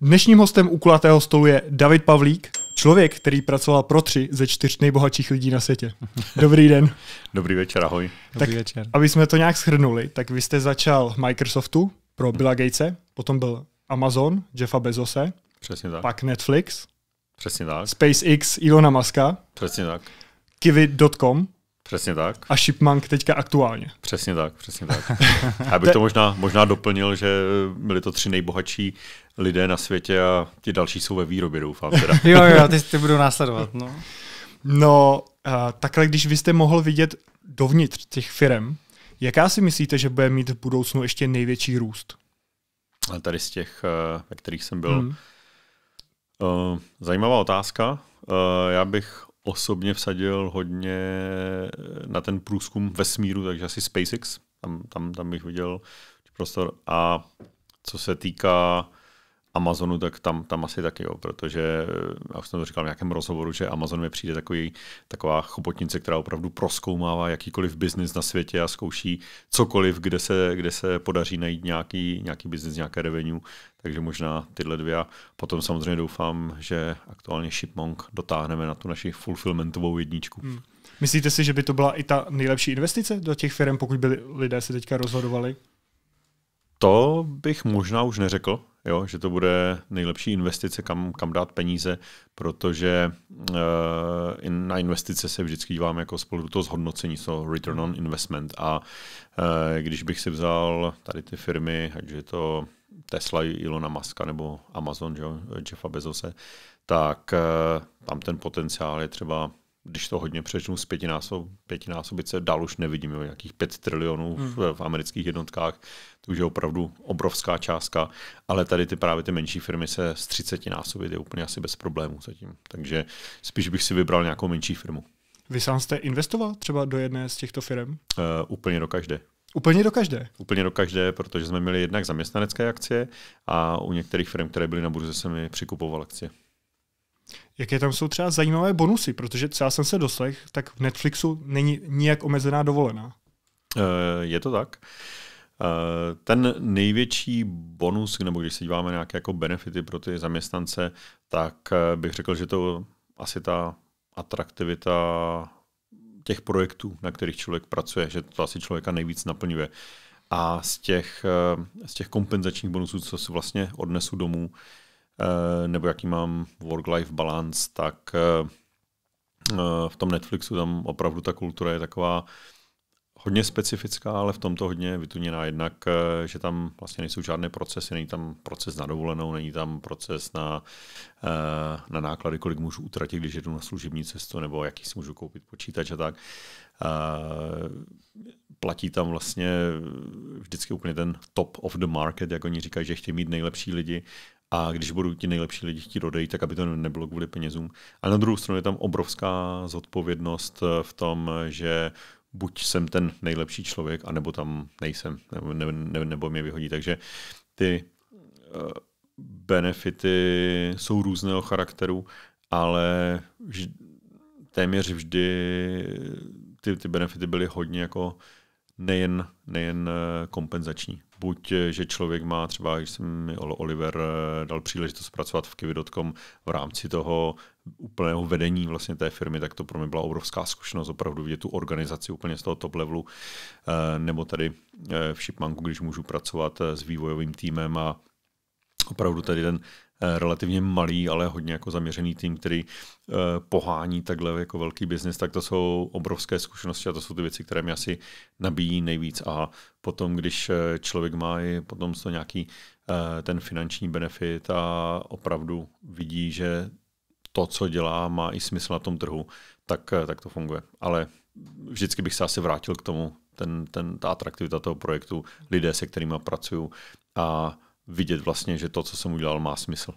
Dnešním hostem u kulatého stolu je David Pavlík, člověk, který pracoval pro tři ze čtyř nejbohatších lidí na světě. Dobrý den. Dobrý večer, ahoj. Tak, Dobrý večer. Aby jsme to nějak shrnuli, tak vy jste začal Microsoftu pro Billa Gatese, potom byl Amazon, Jeffa Bezose. Přesně tak. Pak Netflix. Přesně tak. SpaceX, Ilona Maska. Přesně tak. Kiwi.com. Přesně tak. A Shipmunk teďka aktuálně. Přesně tak, přesně tak. Já bych to možná, možná doplnil, že byli to tři nejbohatší lidé na světě a ti další jsou ve výrobě, doufám. Teda. jo, jo, ty, ty budou následovat. No, no uh, takhle, když vy jste mohl vidět dovnitř těch firm, jaká si myslíte, že bude mít v budoucnu ještě největší růst? A tady z těch, eh, ve kterých jsem byl, hmm. Uh, zajímavá otázka. Uh, já bych osobně vsadil hodně eh, na ten průzkum vesmíru, takže asi SpaceX, tam, tam, tam bych viděl prostor. A co se týká Amazonu, tak tam, tam asi taky, jo, protože eh, já jsem to říkal v nějakém rozhovoru, že Amazon mi přijde takový, taková chobotnice, která opravdu proskoumává jakýkoliv biznis na světě a zkouší cokoliv, kde se, kde se podaří najít nějaký, nějaký biznis, nějaké revenue, takže možná tyhle dvě a potom samozřejmě doufám, že aktuálně Shipmonk dotáhneme na tu naši fulfillmentovou jedničku. Hmm. Myslíte si, že by to byla i ta nejlepší investice do těch firm, pokud by lidé se teďka rozhodovali? to bych možná už neřekl, jo, že to bude nejlepší investice, kam, kam dát peníze, protože uh, in, na investice se vždycky dívám jako spolu do toho zhodnocení, so return on investment. A uh, když bych si vzal tady ty firmy, ať je to Tesla, Ilona Maska nebo Amazon, že jo, Jeffa Bezose, tak uh, tam ten potenciál je třeba když to hodně přečnu z pětinásob, pětinásobice, dál už nevidím jo, nějakých 5 trilionů v, hmm. v amerických jednotkách, to už je opravdu obrovská částka, ale tady ty právě ty menší firmy se z 30 násobit je úplně asi bez problémů zatím, takže spíš bych si vybral nějakou menší firmu. Vy sám jste investoval třeba do jedné z těchto firm? Uh, eh, úplně do každé. Úplně do každé? Úplně do každé, protože jsme měli jednak zaměstnanecké akcie a u některých firm, které byly na burze, jsem mi přikupoval akcie. Jaké tam jsou třeba zajímavé bonusy, protože co já jsem se doslech, tak v Netflixu není nijak omezená dovolená. Eh, je to tak. Eh, ten největší bonus, nebo když se díváme na nějaké jako benefity pro ty zaměstnance, tak eh, bych řekl, že to asi ta atraktivita těch projektů, na kterých člověk pracuje, že to asi člověka nejvíc naplňuje. A z těch, z těch kompenzačních bonusů, co si vlastně odnesu domů, Eh, nebo jaký mám work-life balance, tak eh, eh, v tom Netflixu tam opravdu ta kultura je taková hodně specifická, ale v tomto hodně vytuněná jednak, že tam vlastně nejsou žádné procesy, není tam proces na dovolenou, není tam proces na, na náklady, kolik můžu utratit, když jedu na služební cestu, nebo jaký si můžu koupit počítač a tak. Platí tam vlastně vždycky úplně ten top of the market, jak oni říkají, že chtějí mít nejlepší lidi a když budou ti nejlepší lidi chtít odejít, tak aby to nebylo kvůli penězům. A na druhou stranu je tam obrovská zodpovědnost eh, v tom, že buď jsem ten nejlepší člověk, anebo tam nejsem, nebo, ne, ne, nebo mě vyhodí. Takže ty eh, benefity jsou různého charakteru, ale vž, téměř vždy ty, ty benefity byly hodně jako nejen, nejen eh, kompenzační buď, eh, že člověk má třeba, když jsem mi Oliver eh, dal příležitost pracovat v kivy.com v rámci toho úplného vedení vlastně té firmy, tak to pro mě byla obrovská zkušenost opravdu vidět tu organizaci úplně z toho top levelu, eh, nebo tady v Shipmanku, když můžu pracovat s vývojovým týmem a opravdu tady ten Eh, relativně malý, ale hodně jako zaměřený tým, který eh, pohání takhle jako velký biznis, tak to jsou obrovské zkušenosti a to jsou ty věci, které mě asi nabíjí nejvíc. A potom, když eh, člověk má i potom to nějaký ten finanční benefit a opravdu vidí, že to, co dělá, má i smysl na tom trhu, tak, tak to funguje. Ale vždycky bych se asi vrátil k tomu, ten, ten, ta atraktivita toho projektu, lidé, se kterými pracuju a vidět vlastně, že to, co jsem udělal, má smysl.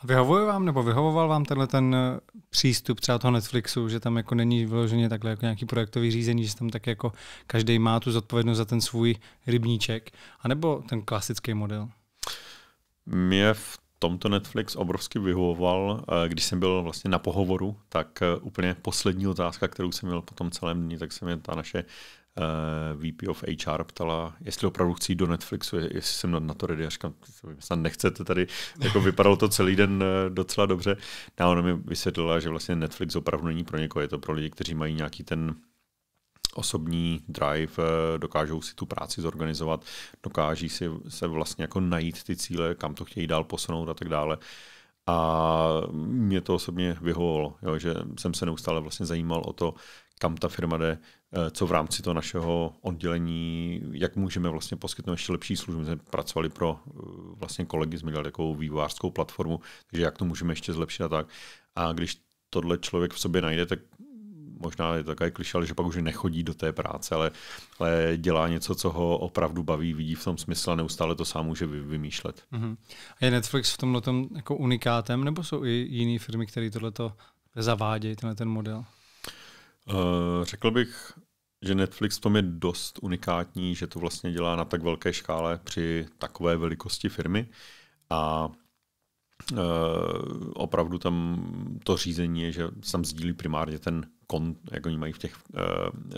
A vyhovuje vám, nebo vyhovoval vám tenhle ten eh, přístup třeba toho Netflixu, že tam jako není vyloženě takhle jako nějaký projektový řízení, že tam tak jako každý má tu zodpovědnost za ten svůj rybníček, anebo ten klasický model? Mě v tomto Netflix obrovsky vyhovoval. Eh, když jsem byl vlastně na pohovoru, tak eh, úplně poslední otázka, kterou jsem měl po tom celém dní, tak se mě ta naše Eh, VP of HR ptala, jestli opravdu chci do Netflixu, jestli jsem na, na to ready. Já říkám, snad nechcete tady. Jako vypadalo to celý den eh, docela dobře. No a ona mi vysvětlila, že vlastně Netflix opravdu není pro někoho, je to pro lidi, kteří mají nějaký ten osobní drive, eh, dokážou si tu práci zorganizovat, dokáží si se vlastně jako najít ty cíle, kam to chtějí dál posunout a tak dále. A mě to osobně vyhovovalo, že jsem se neustále vlastně zajímal o to, kam ta firma jde, eh, co v rámci toho našeho oddělení, jak můžeme vlastně poskytnout ještě lepší služby. My jsme pracovali pro eh, vlastně kolegy, jsme dělali takovou vývojářskou platformu, takže jak to můžeme ještě zlepšit a tak. A když tohle člověk v sobě najde, tak možná je to takový klišel, že pak už nechodí do té práce, ale, ale dělá něco, co ho opravdu baví, vidí v tom smysl a neustále to sám může vymýšlet. Uh-huh. A je Netflix v tomhle jako unikátem, nebo jsou i jiné firmy, které tohle zavádějí, tenhle ten model? Eh, řekl bych, že Netflix v tom je dost unikátní, že to vlastně dělá na tak velké škále při takové velikosti firmy a Uh, opravdu tam to řízení je, že tam sdílí primárně ten kon, jak oni mají v těch uh,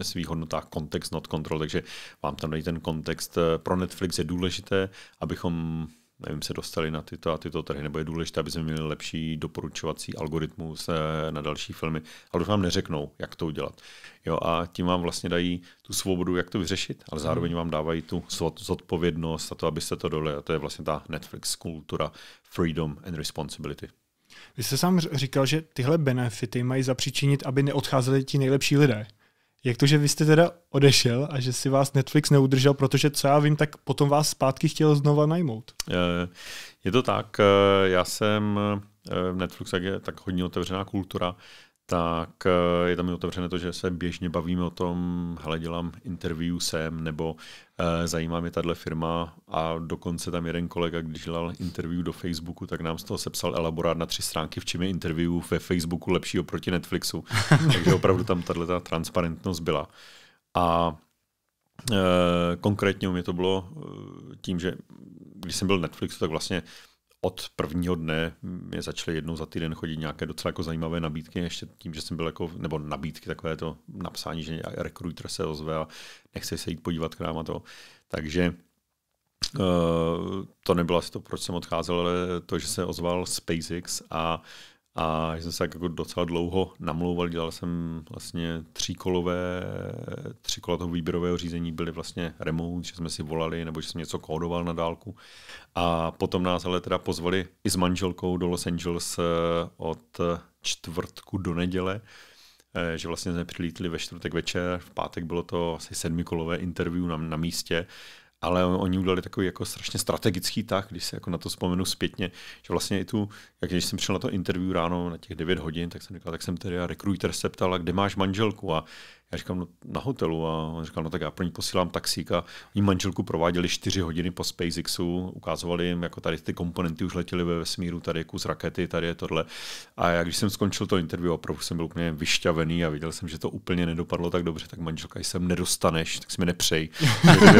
svých hodnotách kontext, not control, takže vám tam dají ten kontext. Pro Netflix je důležité, abychom nevím, se dostali na tyto a tyto trhy, nebo je důležité, aby jsme měli lepší doporučovací algoritmus eh, na další filmy, ale už vám neřeknou, jak to udělat. Jo, a tím vám vlastně dají tu svobodu, jak to vyřešit, ale zároveň hmm. vám dávají tu zodpovědnost a to, abyste to dole. A to je vlastně ta Netflix kultura freedom and responsibility. Vy jste sám říkal, že tyhle benefity mají zapříčinit, aby neodcházeli ti nejlepší lidé. Jak to, že vy jste teda odešel a že si vás Netflix neudržel, protože co já vím, tak potom vás zpátky chtěl znova najmout. Eh, je to tak, eh, já jsem eh, Netflix je tak hodně otevřená kultura, tak eh, je tam i otevřené to, že se běžně bavíme o tom, hele, dělám interview sem, nebo eh, zajímá mě tahle firma a dokonce tam jeden kolega, když dělal interview do Facebooku, tak nám z toho sepsal elaborát na tři stránky, v čem je interview ve Facebooku lepší oproti Netflixu. Takže opravdu tam tahle ta transparentnost byla. A eh, konkrétně u mě to bylo tím, že když jsem byl Netflixu, tak vlastně od prvního dne mě začaly jednou za týden chodit nějaké docela jako zajímavé nabídky, ještě tím, že jsem byl jako, nebo nabídky, takové to napsání, že rekruter se ozve a nechce se jít podívat k nám a to. Takže eh, to nebylo asi to, proč jsem odcházel, ale to, že se ozval SpaceX a a jsem se tak jako docela dlouho namlouval, dělal jsem vlastně tříkolové, tři kola toho výběrového řízení byly vlastně remote, že jsme si volali nebo že jsem něco kódoval na dálku a potom nás ale teda pozvali i s manželkou do Los Angeles eh, od čtvrtku do neděle, eh, že vlastně jsme přilítli ve čtvrtek večer, v pátek bylo to asi sedmikolové interview na, na místě ale oni udělali takový jako strašně strategický tak, když se jako na to vzpomenu zpětně, že vlastně i tu, jak když jsem přišel na to interview ráno na těch 9 hodin, tak jsem říkal, tak jsem tedy a rekruter se a kde máš manželku a já říkám, no, na hotelu a on říkal, no tak já pro ní posílám taxík a oni manželku prováděli čtyři hodiny po SpaceXu, ukázovali jim, jako tady ty komponenty už letěly ve vesmíru, tady je kus rakety, tady je tohle. A já když jsem skončil to interview, opravdu jsem byl úplně vyšťavený a viděl jsem, že to úplně nedopadlo tak dobře, tak manželka, když jsem nedostaneš, tak si mi nepřej.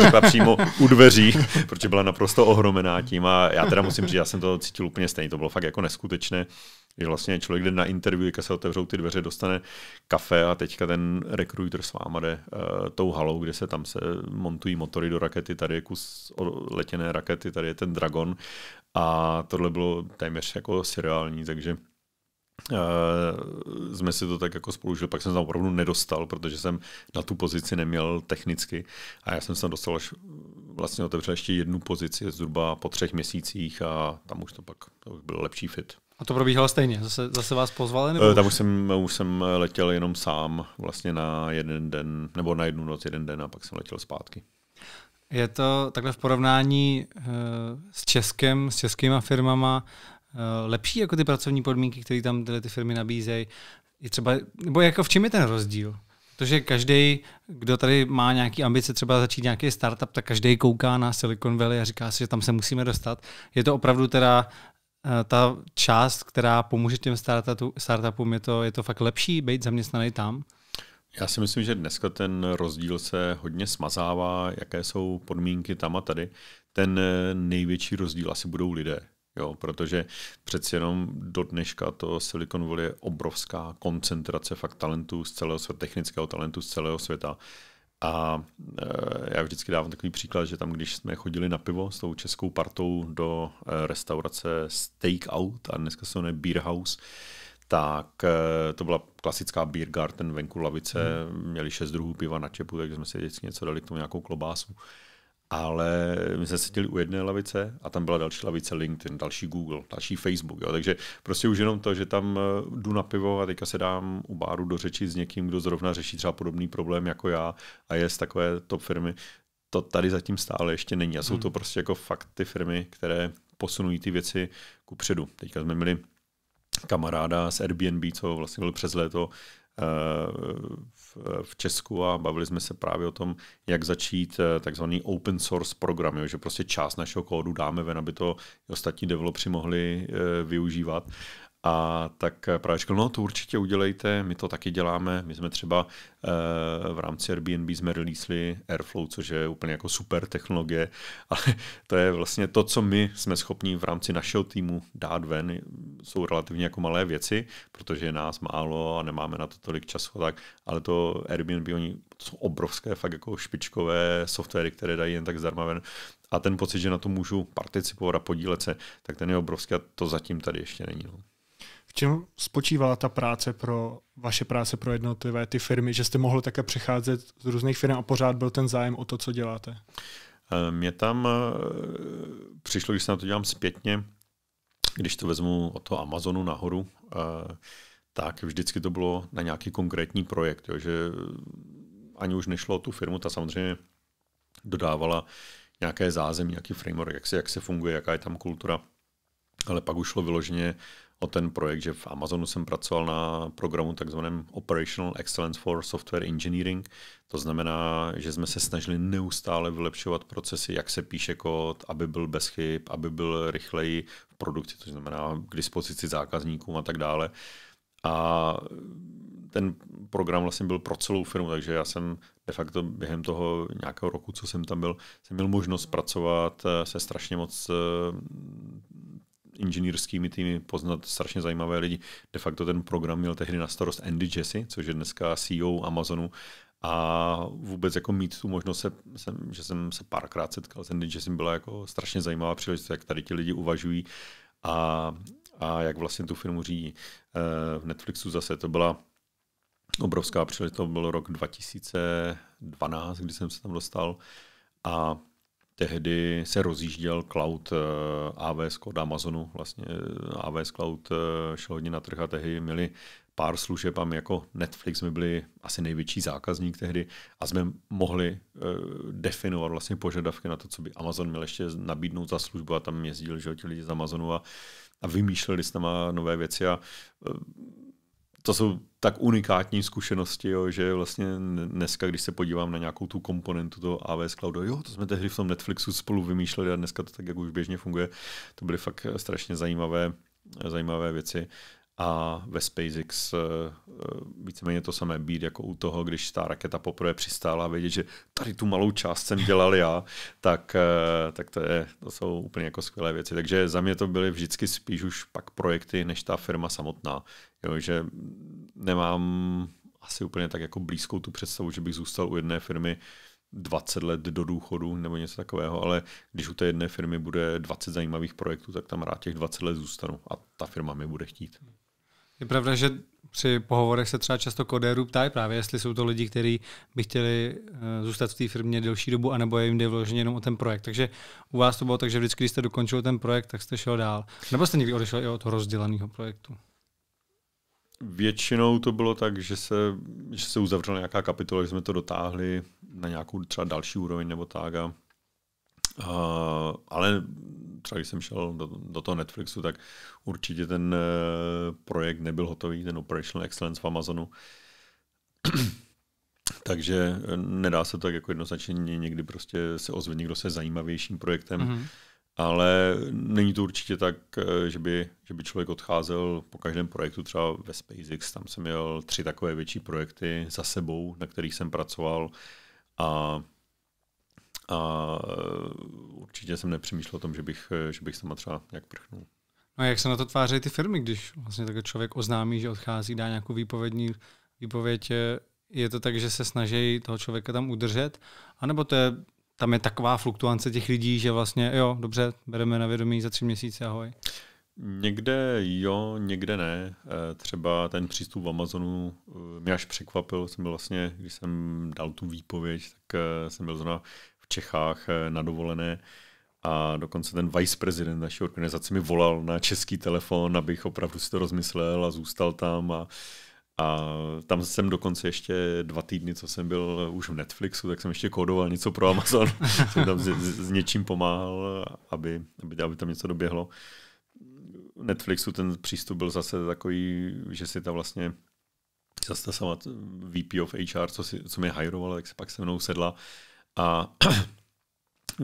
Řekla přímo u dveří, protože byla naprosto ohromená tím a já teda musím říct, já jsem to cítil úplně stejně, to bylo fakt jako neskutečné. Když vlastně člověk jde na interview, kde se otevřou ty dveře, dostane kafe a teďka ten rekruter s váma jde uh, tou halou, kde se tam se montují motory do rakety, tady je kus letěné rakety, tady je ten dragon a tohle bylo téměř jako seriální, takže Uh, jsme si to tak jako spolužili, pak jsem tam opravdu nedostal, protože jsem na tu pozici neměl technicky a já jsem se tam dostal až vlastně otevřel ještě jednu pozici zhruba po třech měsících a tam už to pak to už byl lepší fit. A to probíhalo stejně? Zase, zase vás pozvali? Nebo eh, tam už jsem, už jsem letěl jenom sám vlastně na jeden den, nebo na jednu noc jeden den a pak jsem letěl zpátky. Je to takhle v porovnání eh, s Českem, s českýma firmama, eh, lepší jako ty pracovní podmínky, které tam tyhle ty firmy nabízejí? Je třeba, nebo jako v čem je ten rozdíl? protože každý, kdo tady má nějaký ambice třeba začít nějaký startup, tak každý kouká na Silicon Valley a říká si, že tam se musíme dostat. Je to opravdu teda eh, ta část, která pomůže těm startupům, je to, je to fakt lepší být zaměstnaný tam? Já si myslím, že dneska ten rozdíl se hodně smazává, jaké jsou podmínky tam a tady. Ten eh, největší rozdíl asi budou lidé. Jo, protože přeci jenom do dneška to Silicon Valley je obrovská koncentrace fakt talentů z celého světa, technického talentu z celého světa. A e, já vždycky dávám takový příklad, že tam, když jsme chodili na pivo s tou českou partou do e, restaurace Steakout, a dneska se jmenuje Beer House, tak e, to byla klasická beer garden venku lavice, hmm. měli šest druhů piva na čepu, takže jsme si vždycky něco dali k tomu nějakou klobásu ale my jsme seděli u jedné lavice a tam byla další lavice LinkedIn, další Google, další Facebook. Jo. Takže prostě už jenom to, že tam eh, jdu na pivo a teďka se dám u báru do řeči s někým, kdo zrovna řeší třeba podobný problém jako já a je z takové top firmy, to tady zatím stále ještě není. A jsou hmm. to prostě jako fakt ty firmy, které posunují ty věci ku předu. Teďka jsme měli kamaráda z Airbnb, co vlastně byl přes léto eh, v, Česku a bavili jsme se právě o tom, jak začít eh, takzvaný open source program, jo, že prostě část našeho kódu dáme ven, aby to ostatní developři mohli eh, využívat. A tak eh, právě řekl, no to určitě udělejte, my to taky děláme, my jsme třeba eh, v rámci Airbnb jsme releasli Airflow, což je úplně jako super technologie, ale to je vlastně to, co my jsme schopni v rámci našeho týmu dát ven, jsou relativně jako malé věci, protože je nás málo a nemáme na to tolik času tak, ale to Airbnb, oni jsou obrovské, fakt jako špičkové softwary, které dají jen tak zdarma ven a ten pocit, že na to můžu participovat a podílet se, tak ten je obrovský a to zatím tady ještě není. No. V čem spočívala ta práce pro vaše práce pro jednotlivé ty firmy, že jste mohli také přecházet z různých firm a pořád byl ten zájem o to, co děláte? Eh, mě tam eh, přišlo, když se na to dělám zpětně, když to vezmu od toho Amazonu nahoru, eh, tak vždycky to bylo na nějaký konkrétní projekt, jo, že ani už nešlo o tu firmu, ta samozřejmě dodávala nějaké zázemí, nějaký framework, jak se, jak se funguje, jaká je tam kultura, ale pak už šlo vyloženě o ten projekt, že v Amazonu jsem pracoval na programu takzvaném Operational Excellence for Software Engineering. To znamená, že jsme se snažili neustále vylepšovat procesy, jak se píše kód, aby byl bez chyb, aby byl rychleji v produkci, to znamená k dispozici zákazníkům a tak dále. A ten program vlastně byl pro celou firmu, takže já jsem de facto během toho nějakého roku, co jsem tam byl, jsem měl možnost pracovat eh, se strašně moc eh, inženýrskými týmy, poznat strašně zajímavé lidi. De facto ten program měl tehdy na starost Andy Jesse, což je dneska CEO Amazonu a vůbec jako mít tu možnost, se, jsem, že jsem se párkrát setkal s Andy Jesse, byla jako strašně zajímavá příležitost, jak tady ti lidi uvažují a, a jak vlastně tu firmu řídí. Eh, v Netflixu zase to byla obrovská příležitost, to byl rok 2012, kdy jsem se tam dostal a tehdy se rozjížděl cloud eh, AWS od Amazonu, vlastně eh, AWS cloud eh, šel hodně na trh a tehdy měli pár služeb a my jako Netflix my byli asi největší zákazník tehdy a jsme mohli uh, definovat vlastně požadavky na to, co by Amazon měl ještě nabídnout za službu a tam jezdili že, ti lidi z Amazonu a, a vymýšleli s nama nové věci a uh, to jsou tak unikátní zkušenosti, jo, že vlastně dneska, když se podívám na nějakou tu komponentu toho AWS Cloudu, jo, to jsme tehdy v tom Netflixu spolu vymýšleli a dneska to tak, jak už běžně funguje, to byly fakt strašně zajímavé, zajímavé věci a ve SpaceX eh, eh, víceméně to samé být jako u toho, když ta raketa poprvé přistála a vědět, že tady tu malou část jsem dělal já, tak, eh, tak to, je, to jsou úplně jako skvělé věci. Takže za mě to byly vždycky spíš už pak projekty, než ta firma samotná. Jo, že nemám asi úplně tak jako blízkou tu představu, že bych zůstal u jedné firmy 20 let do důchodu nebo něco takového, ale když u té jedné firmy bude 20 zajímavých projektů, tak tam rád těch 20 let zůstanu a ta firma mi bude chtít. Je pravda, že při pohovorech se třeba často kodérů ptají právě, jestli jsou to lidi, kteří by chtěli eh, zůstat v té firmě delší dobu, anebo jim jde vloženě jenom o ten projekt. Takže u vás to bylo tak, že vždycky, když jste dokončil ten projekt, tak jste šel dál. Nebo jste někdy odešel i od rozdělaného projektu? Většinou to bylo tak, že se, že se uzavřela nějaká kapitola, že jsme to dotáhli na nějakou třeba další úroveň nebo tak a Uh, ale třeba když jsem šel do, do toho Netflixu, tak určitě ten uh, projekt nebyl hotový, ten Operational Excellence v Amazonu. Takže eh, nedá se to tak jako jednoznačně někdy prostě se ozve někdo se zajímavějším projektem, mm-hmm. ale není to určitě tak, že by, že by člověk odcházel po každém projektu, třeba ve SpaceX, tam jsem měl tři takové větší projekty za sebou, na kterých jsem pracoval a a eh, určitě jsem nepřemýšlel o tom, že bych, eh, že bych sama třeba nějak prchnul. No a jak se na to tváří ty firmy, když vlastně takhle člověk oznámí, že odchází, dá nějakou výpovědní výpověď, eh, je to tak, že se snaží toho člověka tam udržet, anebo to je tam je taková fluktuance těch lidí, že vlastně jo, dobře, bereme na vědomí za tři měsíce, ahoj. Někde jo, někde ne. Třeba ten přístup v Amazonu mě až překvapil. Jsem byl vlastně, když jsem dal tu výpověď, tak jsem byl zrovna Čechách eh, na dovolené a dokonce ten vice prezident naší organizace mi volal na český telefon, abych opravdu si to rozmyslel a zůstal tam a a tam jsem dokonce ještě dva týdny, co jsem byl už v Netflixu, tak jsem ještě kodoval něco pro Amazon. jsem tam s, s něčím pomáhal, aby, aby, aby tam něco doběhlo. Netflixu ten přístup byl zase takový, že si ta vlastně zase ta sama VP of HR, co, si, co mě hajrovala, tak se pak se mnou sedla a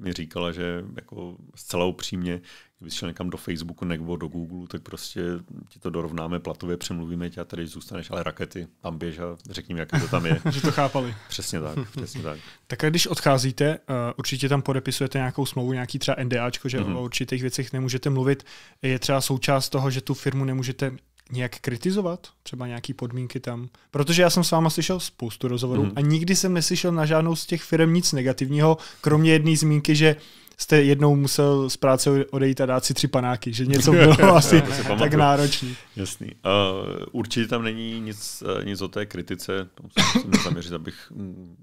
mi říkala, že jako zcela upřímně, kdyby šel někam do Facebooku nebo do Google, tak prostě ti to dorovnáme platově, přemluvíme tě a tady zůstaneš, ale rakety, tam běž a řekni mi, jaké to tam je. že to chápali. Přesně tak, přesně tak. tak a když odcházíte, eh, určitě tam podepisujete nějakou smlouvu, nějaký třeba NDAčko, že mm-hmm. o určitých věcech nemůžete mluvit. Je třeba součást toho, že tu firmu nemůžete nějak kritizovat třeba nějaký podmínky tam? Protože já jsem s váma slyšel spoustu rozhovorů mm. a nikdy jsem neslyšel na žádnou z těch firm nic negativního, kromě jedné zmínky, že jste jednou musel z práce odejít a dát si tři panáky, že něco bylo asi tak náročný. Jasný. Uh, určitě tam není nic, eh, nic o té kritice, to musím zaměřit, abych mm,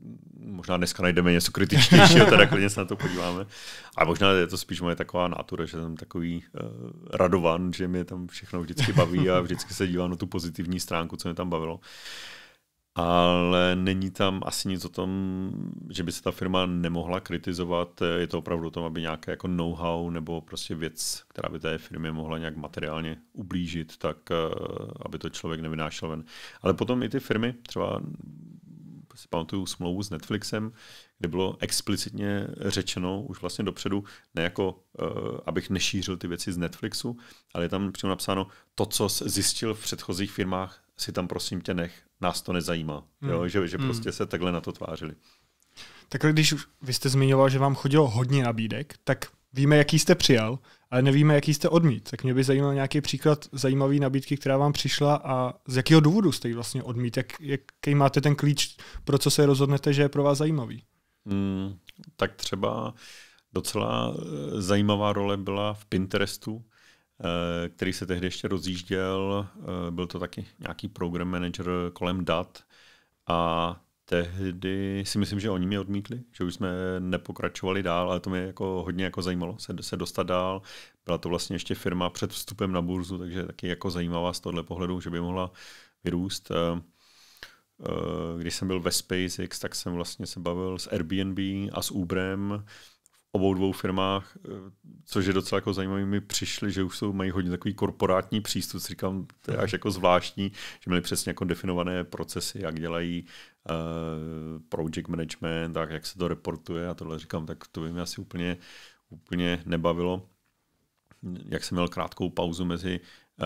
možná dneska najdeme něco kritičtějšího, teda klidně se na to podíváme. A možná je to spíš moje taková nátura, že jsem takový uh, radovan, že mě tam všechno vždycky baví a vždycky se dívám na tu pozitivní stránku, co mě tam bavilo. Uh, ale není tam asi nic o tom, že by se ta firma nemohla kritizovat. Je to opravdu o tom, aby nějaké jako know-how nebo prostě věc, která by té firmě mohla nějak materiálně ublížit, tak eh, aby to člověk nevynášel ven. Ale potom i ty firmy, třeba si pamatuju smlouvu s Netflixem, kde bylo explicitně řečeno už vlastně dopředu, ne jako, uh, abych nešířil ty věci z Netflixu, ale je tam přímo napsáno, to, co zjistil v předchozích firmách, si tam prosím tě nech, nás to nezajímá. Hmm. Jo? Že, že hmm. prostě hmm. se takhle na to tvářili. Tak když už vy jste zmiňoval, že vám chodilo hodně nabídek, tak víme, jaký jste přijal, ale nevíme, jaký jste odmít. Tak mě by zajímal nějaký příklad zajímavé nabídky, která vám přišla a z jakého důvodu jste ji vlastně odmít. Jak, jaký máte ten klíč, pro co se rozhodnete, že je pro vás zajímavý? Hmm, tak třeba docela eh, zajímavá role byla v Pinterestu, Eh, který se tehdy ještě rozjížděl. Eh, byl to taky nějaký program manager kolem dat a tehdy si myslím, že oni mě odmítli, že už jsme nepokračovali dál, ale to mě jako hodně jako zajímalo se, se dostat dál. Byla to vlastně ještě firma před vstupem na burzu, takže taky jako zajímavá z tohle pohledu, že by mohla vyrůst. Eh, když jsem byl ve SpaceX, tak jsem vlastně se bavil s Airbnb a s Uberem, obou dvou firmách, eh, což je docela jako zajímavé, mi přišli, že už jsou, mají hodně takový korporátní přístup, říkám, to je až mhm. jako zvláštní, že měli přesně jako definované procesy, jak dělají uh, project management, tak jak se to reportuje a tohle říkám, tak to by mě asi úplně, úplně nebavilo. Jak jsem měl krátkou pauzu mezi uh,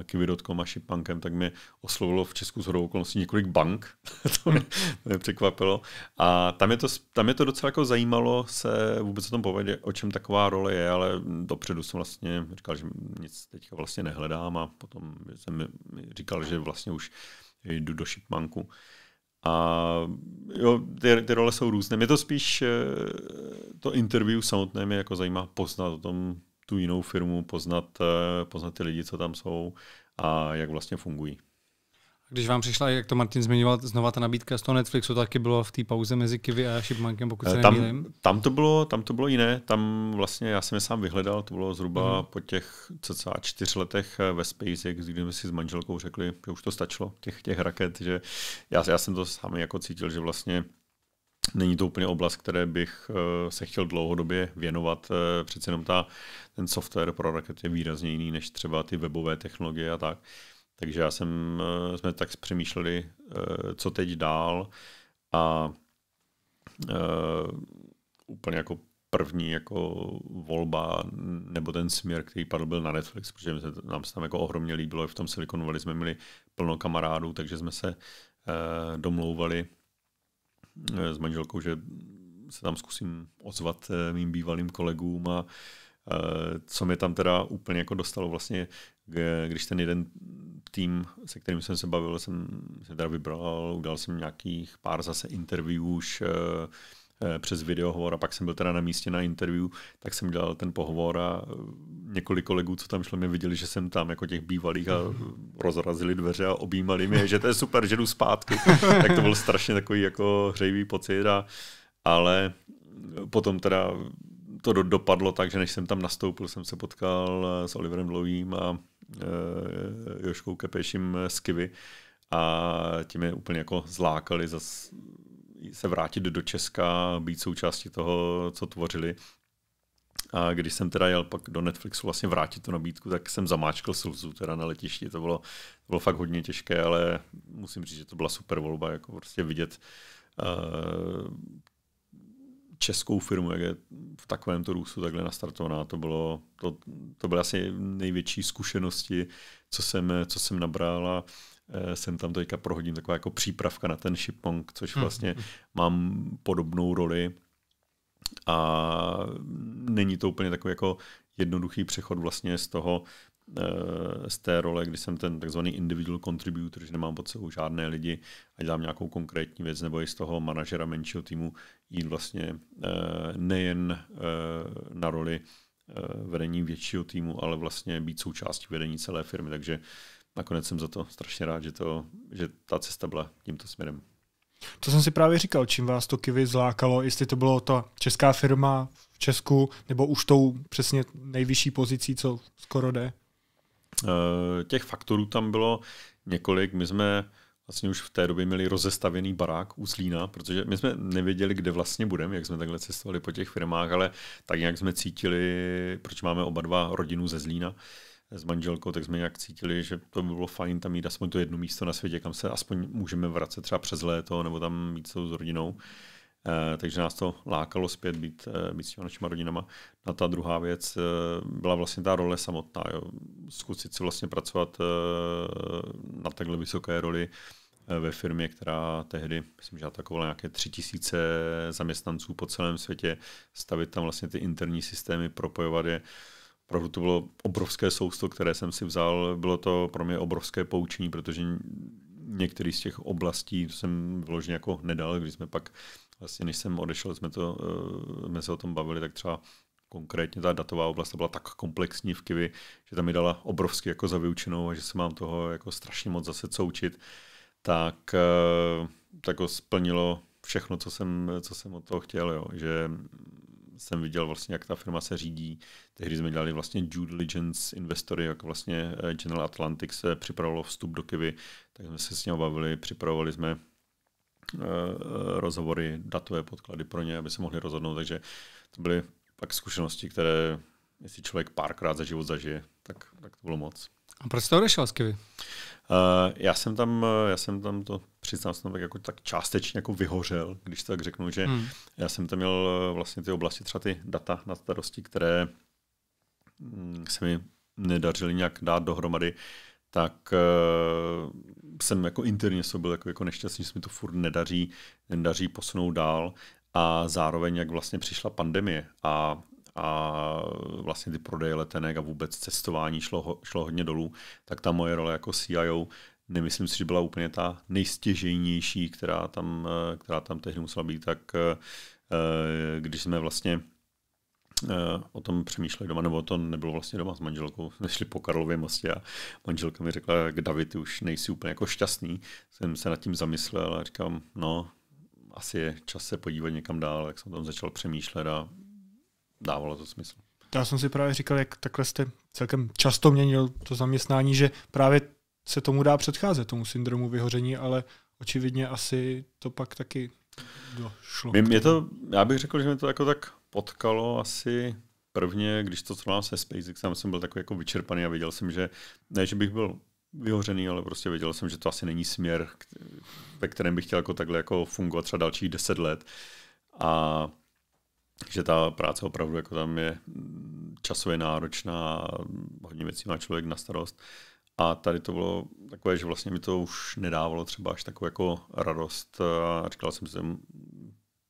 eh, kiwi.com a Shipbankem, tak mě oslovilo v Česku zhodou okolností několik bank, to mě, mě překvapilo. A tam je, to, tam je to docela jako zajímalo se vůbec o tom povedě, o čem taková role je, ale dopředu jsem vlastně říkal, že nic teďka vlastně nehledám a potom jsem říkal, že vlastně už jdu do Shipbanku. A jo, ty, ty role jsou různé. Mě to spíš eh, to interview samotné mě jako zajímá poznat o tom, tu jinou firmu, poznat, eh, poznat ty lidi, co tam jsou a jak vlastně fungují. Když vám přišla, jak to Martin zmiňoval, znova ta nabídka z toho Netflixu, taky bylo v té pauze mezi Kivy a Shipmankem, pokud eh, se tam, nemýlím. Tam to, bylo, tam to bylo jiné, tam vlastně já jsem je sám vyhledal, to bylo zhruba mm-hmm. po těch cca čtyř letech eh, ve SpaceX, kdy jsme si s manželkou řekli, že už to stačilo, těch, těch raket, že já, já jsem to sám jako cítil, že vlastně Není to úplně oblast, které bych eh, se chtěl dlouhodobě věnovat. Eh, přece jenom ta, ten software pro raket je výrazně jiný než třeba ty webové technologie a tak. Takže já jsem, eh, jsme tak přemýšleli, co teď dál a úplně jako první jako volba nebo ten směr, který padl, byl na Netflix, protože nám se tam jako ohromně líbilo. I v tom Silicon Valley jsme měli plno kamarádů, takže jsme se domlouvali Eh, s manželkou, že se tam zkusím ozvat eh, mým bývalým kolegům a eh, co mě tam teda úplně jako dostalo vlastně, když ten jeden tým, se kterým jsem se bavil, jsem se teda vybral, udělal jsem nějakých pár zase interviewů už Eh, přes videohovor a pak jsem byl teda na místě na interview, tak jsem dělal ten pohovor a eh, několik kolegů, co tam šlo, mě viděli, že jsem tam jako těch bývalých a mhm. rozrazili dveře a objímali mě, že to je super, že jdu zpátky. tak to byl strašně takový jako hřejivý pocit, a, ale potom teda to do, dopadlo tak, že než jsem tam nastoupil, jsem se potkal eh, s Oliverem Dlouhým a e, Joškou Kepeším z Kivy a tím je úplně jako zlákali zase se vrátit do Česka, být součástí toho, co tvořili. A když jsem teda jel pak do Netflixu vlastně vrátit tu nabídku, tak jsem zamáčkl slzu teda na letišti. To bylo, to bylo fakt hodně těžké, ale musím říct, že to byla super volba, jako prostě vidět uh, českou firmu, jak je v takovém to růstu takhle nastartovaná. To, bylo, to, to byly asi největší zkušenosti, co jsem, co jsem nabral a uh, jsem eh, tam teďka prohodím taková jako přípravka na ten Shipmunk, což hm, vlastně hmm mám podobnou roli a není to úplně takový jako jednoduchý přechod vlastně z toho, eh, z té role, kdy jsem ten takzvaný individual contributor, že nemám pod sebou žádné lidi a dělám nějakou konkrétní věc, nebo i z toho manažera menšího týmu jít vlastně eh, nejen na roli vedení většího týmu, ale vlastně být součástí vedení celé firmy. Takže nakonec jsem za to strašně rád, že, to, že ta cesta byla tímto směrem. To jsem si právě říkal, čím vás to Kivy zlákalo, jestli to bylo ta česká firma v Česku, nebo už tou přesně nejvyšší pozicí, co skoro jde? Eh, těch faktorů tam bylo několik. My jsme vlastně už v té době měli rozestavený barák u Zlína, protože my jsme nevěděli, kde vlastně budeme, jak jsme takhle cestovali po těch firmách, ale tak nějak jsme cítili, proč máme oba dva rodinu ze Zlína, s manželkou, tak jsme nějak cítili, že to by bylo fajn tam mít aspoň to jedno místo na světě, kam se aspoň můžeme vracet třeba přes léto nebo tam mít s rodinou. E, takže nás to lákalo zpět být, eh, být s těma našima rodinama. A ta druhá věc eh, byla vlastně ta role samotná. Jo. Zkusit si vlastně pracovat na takhle vysoké roli ve firmě, která tehdy, myslím, že atakovala nějaké tři tisíce zaměstnanců po celém světě, stavit tam vlastně ty interní systémy, propojovat je, opravdu to bylo obrovské sousto, které jsem si vzal. Bylo to pro mě obrovské poučení, protože některý z těch oblastí jsem vložně jako nedal, když jsme pak, vlastně než jsem odešel, jsme, to, eh, jsme se o tom bavili, tak třeba konkrétně ta datová oblast byla tak komplexní v Kivy, že tam mi dala obrovsky jako za vyučenou a že se mám toho jako strašně moc zase coučit, tak, eh, tak splnilo všechno, co jsem, co jsem od toho chtěl, jo. že jsem viděl vlastně, jak ta firma se řídí. Tehdy jsme dělali vlastně due diligence investory, jak vlastně eh, General Atlantic se připravilo vstup do Kivy, tak jsme se s ním bavili, připravovali jsme eh, eh, rozhovory, datové podklady pro ně, aby se mohli rozhodnout, takže to byly pak zkušenosti, které jestli člověk párkrát za život zažije, tak, tak to bylo moc. A proč jste odešel z Kivy? Uh, eh, já jsem tam, eh, já jsem tam to přiznám, jsem tak, jako, tak částečně jako vyhořel, když tak řeknu, že hmm. já jsem tam měl eh, vlastně ty oblasti, třeba ty data na starosti, které mm, se mi nedařily nějak dát dohromady, tak uh, jsem jako interně sobě byl jako, jako nešťastný, že se mi to furt nedaří, nedaří posunout dál a zároveň, jak vlastně přišla pandemie a a vlastně ty prodeje letenek a vůbec cestování šlo, šlo hodně dolů, tak ta moje role jako CIO nemyslím si, že byla úplně ta nejstěžejnější, která tam, která tam tehdy musela být, tak eh, když jsme vlastně eh, o tom přemýšleli doma, nebo to nebylo vlastně doma s manželkou, jsme šli po Karlově mostě a manželka mi řekla, jak David, ty už nejsi úplně jako šťastný, jsem se nad tím zamyslel a říkám, no, asi je čas se podívat někam dál, tak jsem tam začal přemýšlet a dávalo to smysl. Já jsem si právě říkal, jak takhle jste celkem často měnil to zaměstnání, že právě se tomu dá předcházet, tomu syndromu vyhoření, ale očividně asi to pak taky došlo. Mě, mě to, já bych řekl, že mě to jako tak potkalo asi prvně, když to co se SpaceX, já jsem byl takový jako vyčerpaný a věděl jsem, že ne, že bych byl vyhořený, ale prostě věděl jsem, že to asi není směr, ve kterém bych chtěl jako takhle jako fungovat třeba dalších deset let. A že ta práce opravdu jako tam je mm, časově náročná, mm, hodně věcí má člověk na starost. A tady to bylo takové, že vlastně mi to už nedávalo třeba až takovou jako radost a říkal jsem si,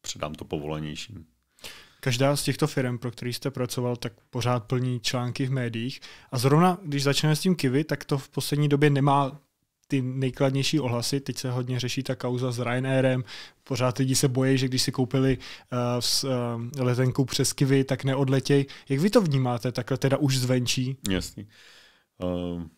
předám to povolenějším. Každá z těchto firm, pro který jste pracoval, tak pořád plní články v médiích. A zrovna, když začneme s tím Kivy, tak to v poslední době nemá ty nejkladnější ohlasy. Teď se hodně řeší ta kauza s Ryanairem. Pořád lidi se bojí, že když si koupili uh, s, uh, letenku přes Kivy, tak neodletěj. Jak vy to vnímáte takhle teda už zvenčí? Jasný. Uh, ehm,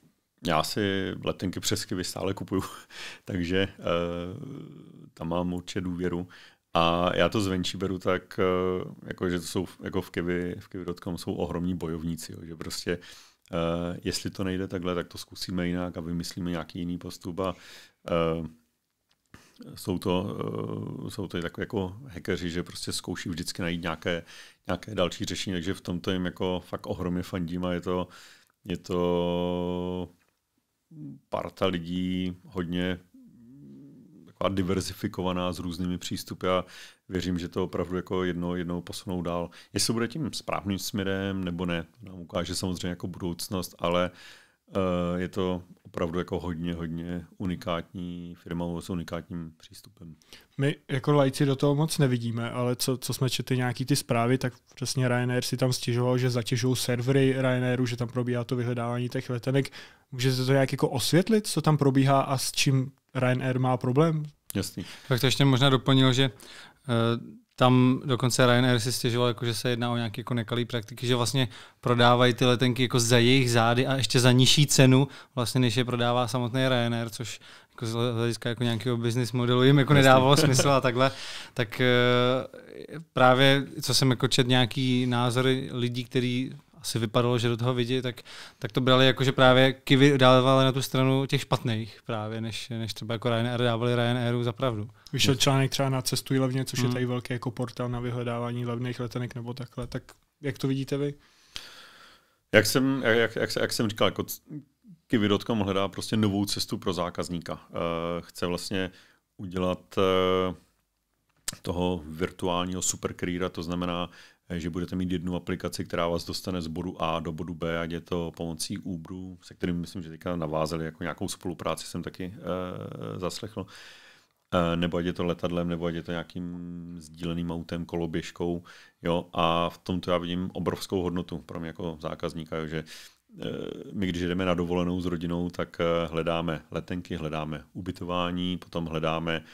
já si letenky přes Kivy stále kupuju, takže uh, tam mám určitě důvěru. A já to zvenčí beru tak, uh, jako, že to jsou jako v Kivy, v Kivy.com jsou ohromní bojovníci, jo, že prostě uh, Uh, jestli to nejde takhle, tak to zkusíme jinak a vymyslíme nějaký jiný postup. A, uh, jsou to, uh, jsou to takové jako hackeři, že prostě zkouší vždycky najít nějaké, nějaké další řešení, takže v tomto jim jako fakt ohromně fandím a je to, je to parta lidí hodně taková diverzifikovaná s různými přístupy a věřím, že to opravdu jako jedno jednou posunou dál. Jestli bude tím správným směrem nebo ne, to nám ukáže samozřejmě jako budoucnost, ale eh, je to opravdu jako hodně, hodně unikátní firma s unikátním přístupem. My jako lajci do toho moc nevidíme, ale co, co jsme četli nějaký ty zprávy, tak přesně Ryanair si tam stěžoval, že zatěžují servery Ryanairu, že tam probíhá to vyhledávání těch letenek. Můžete to nějak jako osvětlit, co tam probíhá a s čím Ryanair má problém? Jasný. Tak to ještě možná doplnil, že Eh, tam dokonce Ryanair si stěžoval, jako, že se jedná o nějaké jako nekalé praktiky, že vlastně prodávají ty letenky jako za jejich zády a ještě za nižší cenu, vlastně než je prodává samotný Ryanair, což jako z hlediska jako nějakého business modelu jim jako nedávalo smysl a takhle, tak eh, právě co jsem jako čet nějaký názory lidí, kteří asi vypadalo, že do toho vidí, tak, tak to brali jako, že právě Kivy dávali na tu stranu těch špatných právě, než, než třeba jako Ryanair dávali Ryanairu za pravdu. Vyšel článek třeba na cestu levně, což hmm. je tady velký jako portál na vyhledávání levných letenek nebo takhle, tak jak to vidíte vy? Jak jsem, jak, jak, jak jsem říkal, jako Kivy.com hledá prostě novou cestu pro zákazníka. Uh, chce vlastně udělat uh, toho virtuálního superkreera, to znamená, eh, že budete mít jednu aplikaci, která vás dostane z bodu A do bodu B, ať je to pomocí Uberu, se kterým myslím, že teďka navázali jako nějakou spolupráci, jsem taky e, zaslechl, e, nebo ať je to letadlem, nebo ať je to nějakým sdíleným autem, koloběžkou, jo, a v tomto já vidím obrovskou hodnotu pro mě jako zákazníka, jo, že my když jdeme na dovolenou s rodinou, tak hledáme letenky, hledáme ubytování, potom hledáme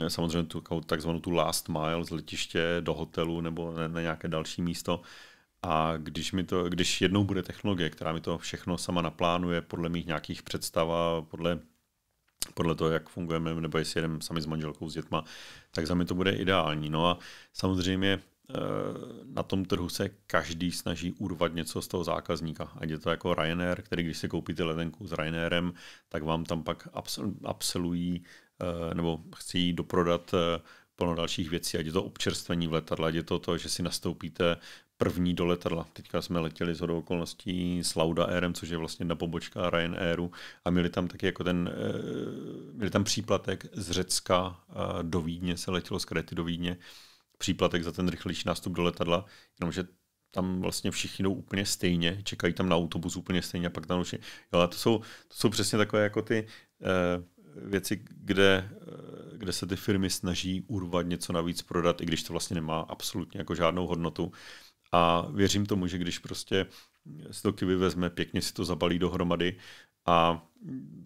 Eh, samozřejmě tu takzvanou tu last mile z letiště do hotelu nebo na nějaké další místo. A když, mi to, když jednou bude technologie, která mi to všechno sama naplánuje podle mých nějakých představ a podle, podle toho, jak fungujeme, nebo jestli jedeme sami s manželkou, s dětma, tak za mě to bude ideální. No a samozřejmě eh, na tom trhu se každý snaží urvat něco z toho zákazníka. Ať je to jako Ryanair, který když si koupíte letenku s Ryanairem, tak vám tam pak absolují Eh, nebo chci jí doprodat eh, plno dalších věcí, ať je to občerstvení v letadle, ať je to to, že si nastoupíte první do letadla. Teďka jsme letěli z hodou okolností s Lauda Airem, což je vlastně na pobočka Ryanairu a měli tam taky jako ten, eh, měli tam příplatek z Řecka do Vídně, se letělo z Krety do Vídně, příplatek za ten rychlejší nástup do letadla, jenomže tam vlastně všichni jdou úplně stejně, čekají tam na autobus úplně stejně a pak tam už je, jo, to jsou, to jsou přesně takové jako ty, eh, věci, kde, eh, kde se ty firmy snaží urvat něco navíc prodat, i když to vlastně nemá absolutně jako žádnou hodnotu. A věřím tomu, že když prostě si to Kiwi vezme, pěkně si to zabalí dohromady a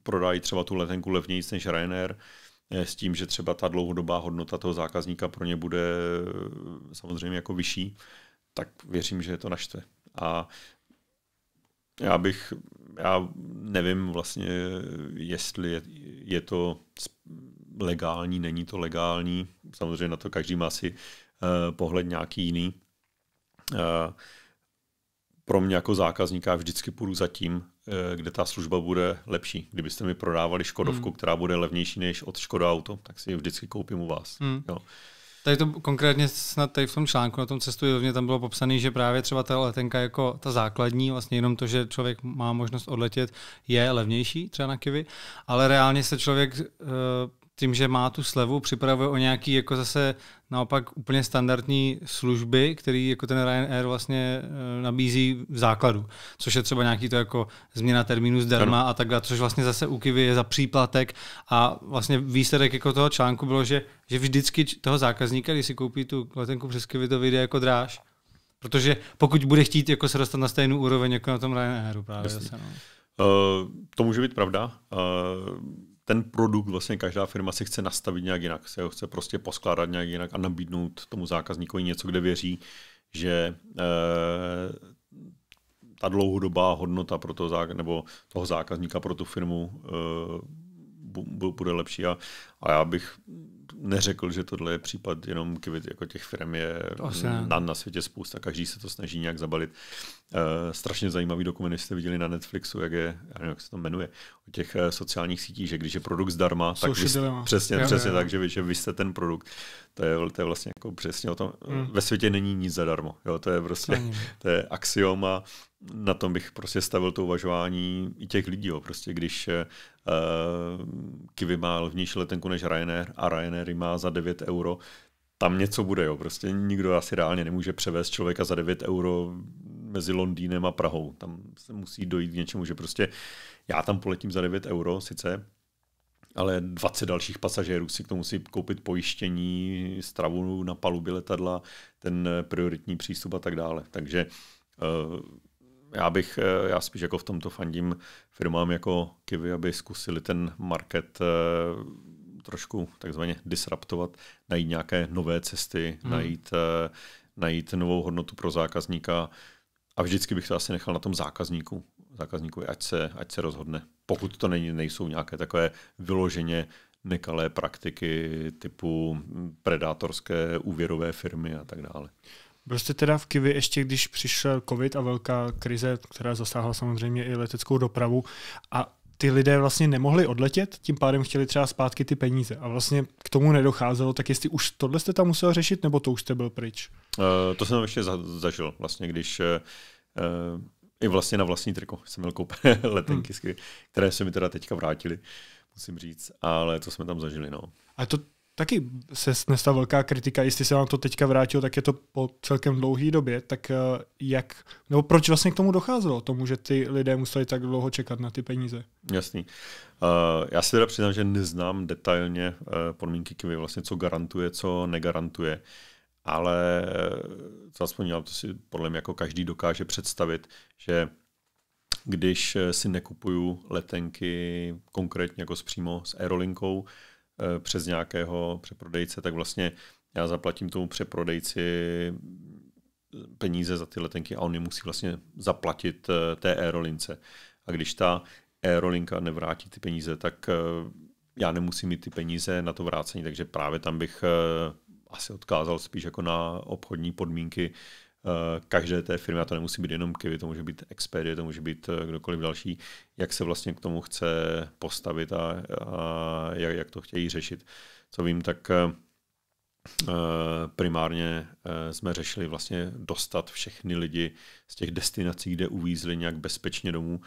prodají třeba tu letenku levněji než Ryanair, eh, s tím, že třeba ta dlouhodobá hodnota toho zákazníka pro ně bude eh, samozřejmě jako vyšší, tak věřím, že je to naštve. A já bych, já nevím vlastně, jestli je, je to legální, není to legální. Samozřejmě na to každý má si uh, eh, pohled nějaký jiný. Uh, pro mě jako zákazníka vždycky půjdu za tím, eh, kde ta služba bude lepší. Kdybyste mi prodávali Škodovku, hmm. která bude levnější než od Škoda Auto, tak si ji vždycky koupím u vás. Hmm. Jo. Tady to konkrétně snad tady v tom článku na tom cestu je tam bylo popsané, že právě třeba ta letenka jako ta základní, vlastně jenom to, že člověk má možnost odletět, je levnější třeba na Kivy, ale reálně se člověk uh, tím, že má tu slevu, připravuje o nějaký jako zase naopak úplně standardní služby, který jako ten Ryanair vlastně eh, nabízí v základu, což je třeba nějaký to jako změna termínu zdarma a tak dále, což vlastně zase u Kivy je za příplatek a vlastně výsledek jako toho článku bylo, že, že vždycky toho zákazníka, když si koupí tu letenku přes Kivy, to vyjde jako dráž. Protože pokud bude chtít jako se dostat na stejnou úroveň jako na tom Ryanairu právě zase. No. Uh, to může být pravda. Uh, ten produkt vlastně každá firma si chce nastavit nějak jinak, se ho chce prostě poskládat nějak jinak a nabídnout tomu zákazníkovi něco, kde věří, že e, ta dlouhodobá hodnota pro toho, zákaz, nebo toho zákazníka pro tu firmu e, bude lepší. A, a já bych neřekl, že tohle je případ jenom Kivit, jako těch firm je na, na světě spousta, každý se to snaží nějak zabalit. Uh, strašně zajímavý dokument, jste viděli na Netflixu, jak je, já nevím, jak se to jmenuje, o těch eh, sociálních sítích, že když je produkt zdarma, Jsou tak vy, přesně, já, přesně já. tak, že, že vy jste ten produkt. To je, to je vlastně jako přesně o tom, Hmm. ve světě není nic zadarmo, jo, to je prostě, to je axioma, na tom bych prostě stavil to uvažování i těch lidí. Jo. Prostě když uh, eh, Kivy má levnější letenku než Ryanair a Ryanair má za 9 euro, tam něco bude, jo. Prostě nikdo asi reálně nemůže převést člověka za 9 euro mezi Londýnem a Prahou. Tam se musí dojít k něčemu, že prostě já tam poletím za 9 euro, sice, ale 20 dalších pasažérů si k tomu musí koupit pojištění, stravu na palubě letadla, ten prioritní přístup a tak dále. Takže uh, já bych, eh, já spíš jako v tomto fandím firmám jako Kiwi, aby zkusili ten market eh, trošku takzvaně disruptovat, najít nějaké nové cesty, hmm. najít, eh, najít novou hodnotu pro zákazníka. A vždycky bych to asi nechal na tom zákazníku, zákazníku ať se, ať se rozhodne. Pokud to není, nejsou nějaké takové vyloženě nekalé praktiky typu hm, predátorské úvěrové firmy a tak dále. Byl jste prostě teda v Kivi ještě, když přišel covid a velká krize, která zasáhla samozřejmě i leteckou dopravu a ty lidé vlastně nemohli odletět, tím pádem chtěli třeba zpátky ty peníze a vlastně k tomu nedocházelo, tak jestli už tohle jste tam musel řešit, nebo to už jste byl pryč? Uh, to jsem ještě za- zažil, vlastně když uh, i vlastně na vlastní triko jsem měl koupit letenky, hmm. které se mi teda teďka vrátily, musím říct, ale to jsme tam zažili, no. A to taky se snesla velká kritika, jestli se vám to teďka vrátilo, tak je to po celkem dlouhé době, tak eh, jak, nebo proč vlastně k tomu docházelo, tomu, že ty lidé museli tak dlouho čekat na ty peníze? Jasný. Uh, já si teda přiznám, že neznám detailně uh, podmínky Kivy, vlastně co garantuje, co negarantuje, ale to vzpomínám, to si podle mě jako každý dokáže představit, že když si nekupuju letenky konkrétně jako s přímo s aerolinkou, Eh, přes nějakého přeprodejce, tak vlastně já zaplatím tomu přeprodejci peníze za ty letenky a on je musí vlastně zaplatit eh, té aerolince. A když ta aerolinka nevrátí ty peníze, tak eh, já nemusím mít ty peníze na to vrácení, takže právě tam bych asi odkázal spíš jako na obchodní podmínky, Eh, každé té firmy, a to nemusí být jenom Kivy, to může být Expedia, to může být eh, kdokoliv další, jak se vlastně k tomu chce postavit a, a jak, jak to chtějí řešit. Co vím, tak eh, primárně jsme řešili vlastně dostat všechny lidi z těch destinací, kde uvízli nějak bezpečně domů.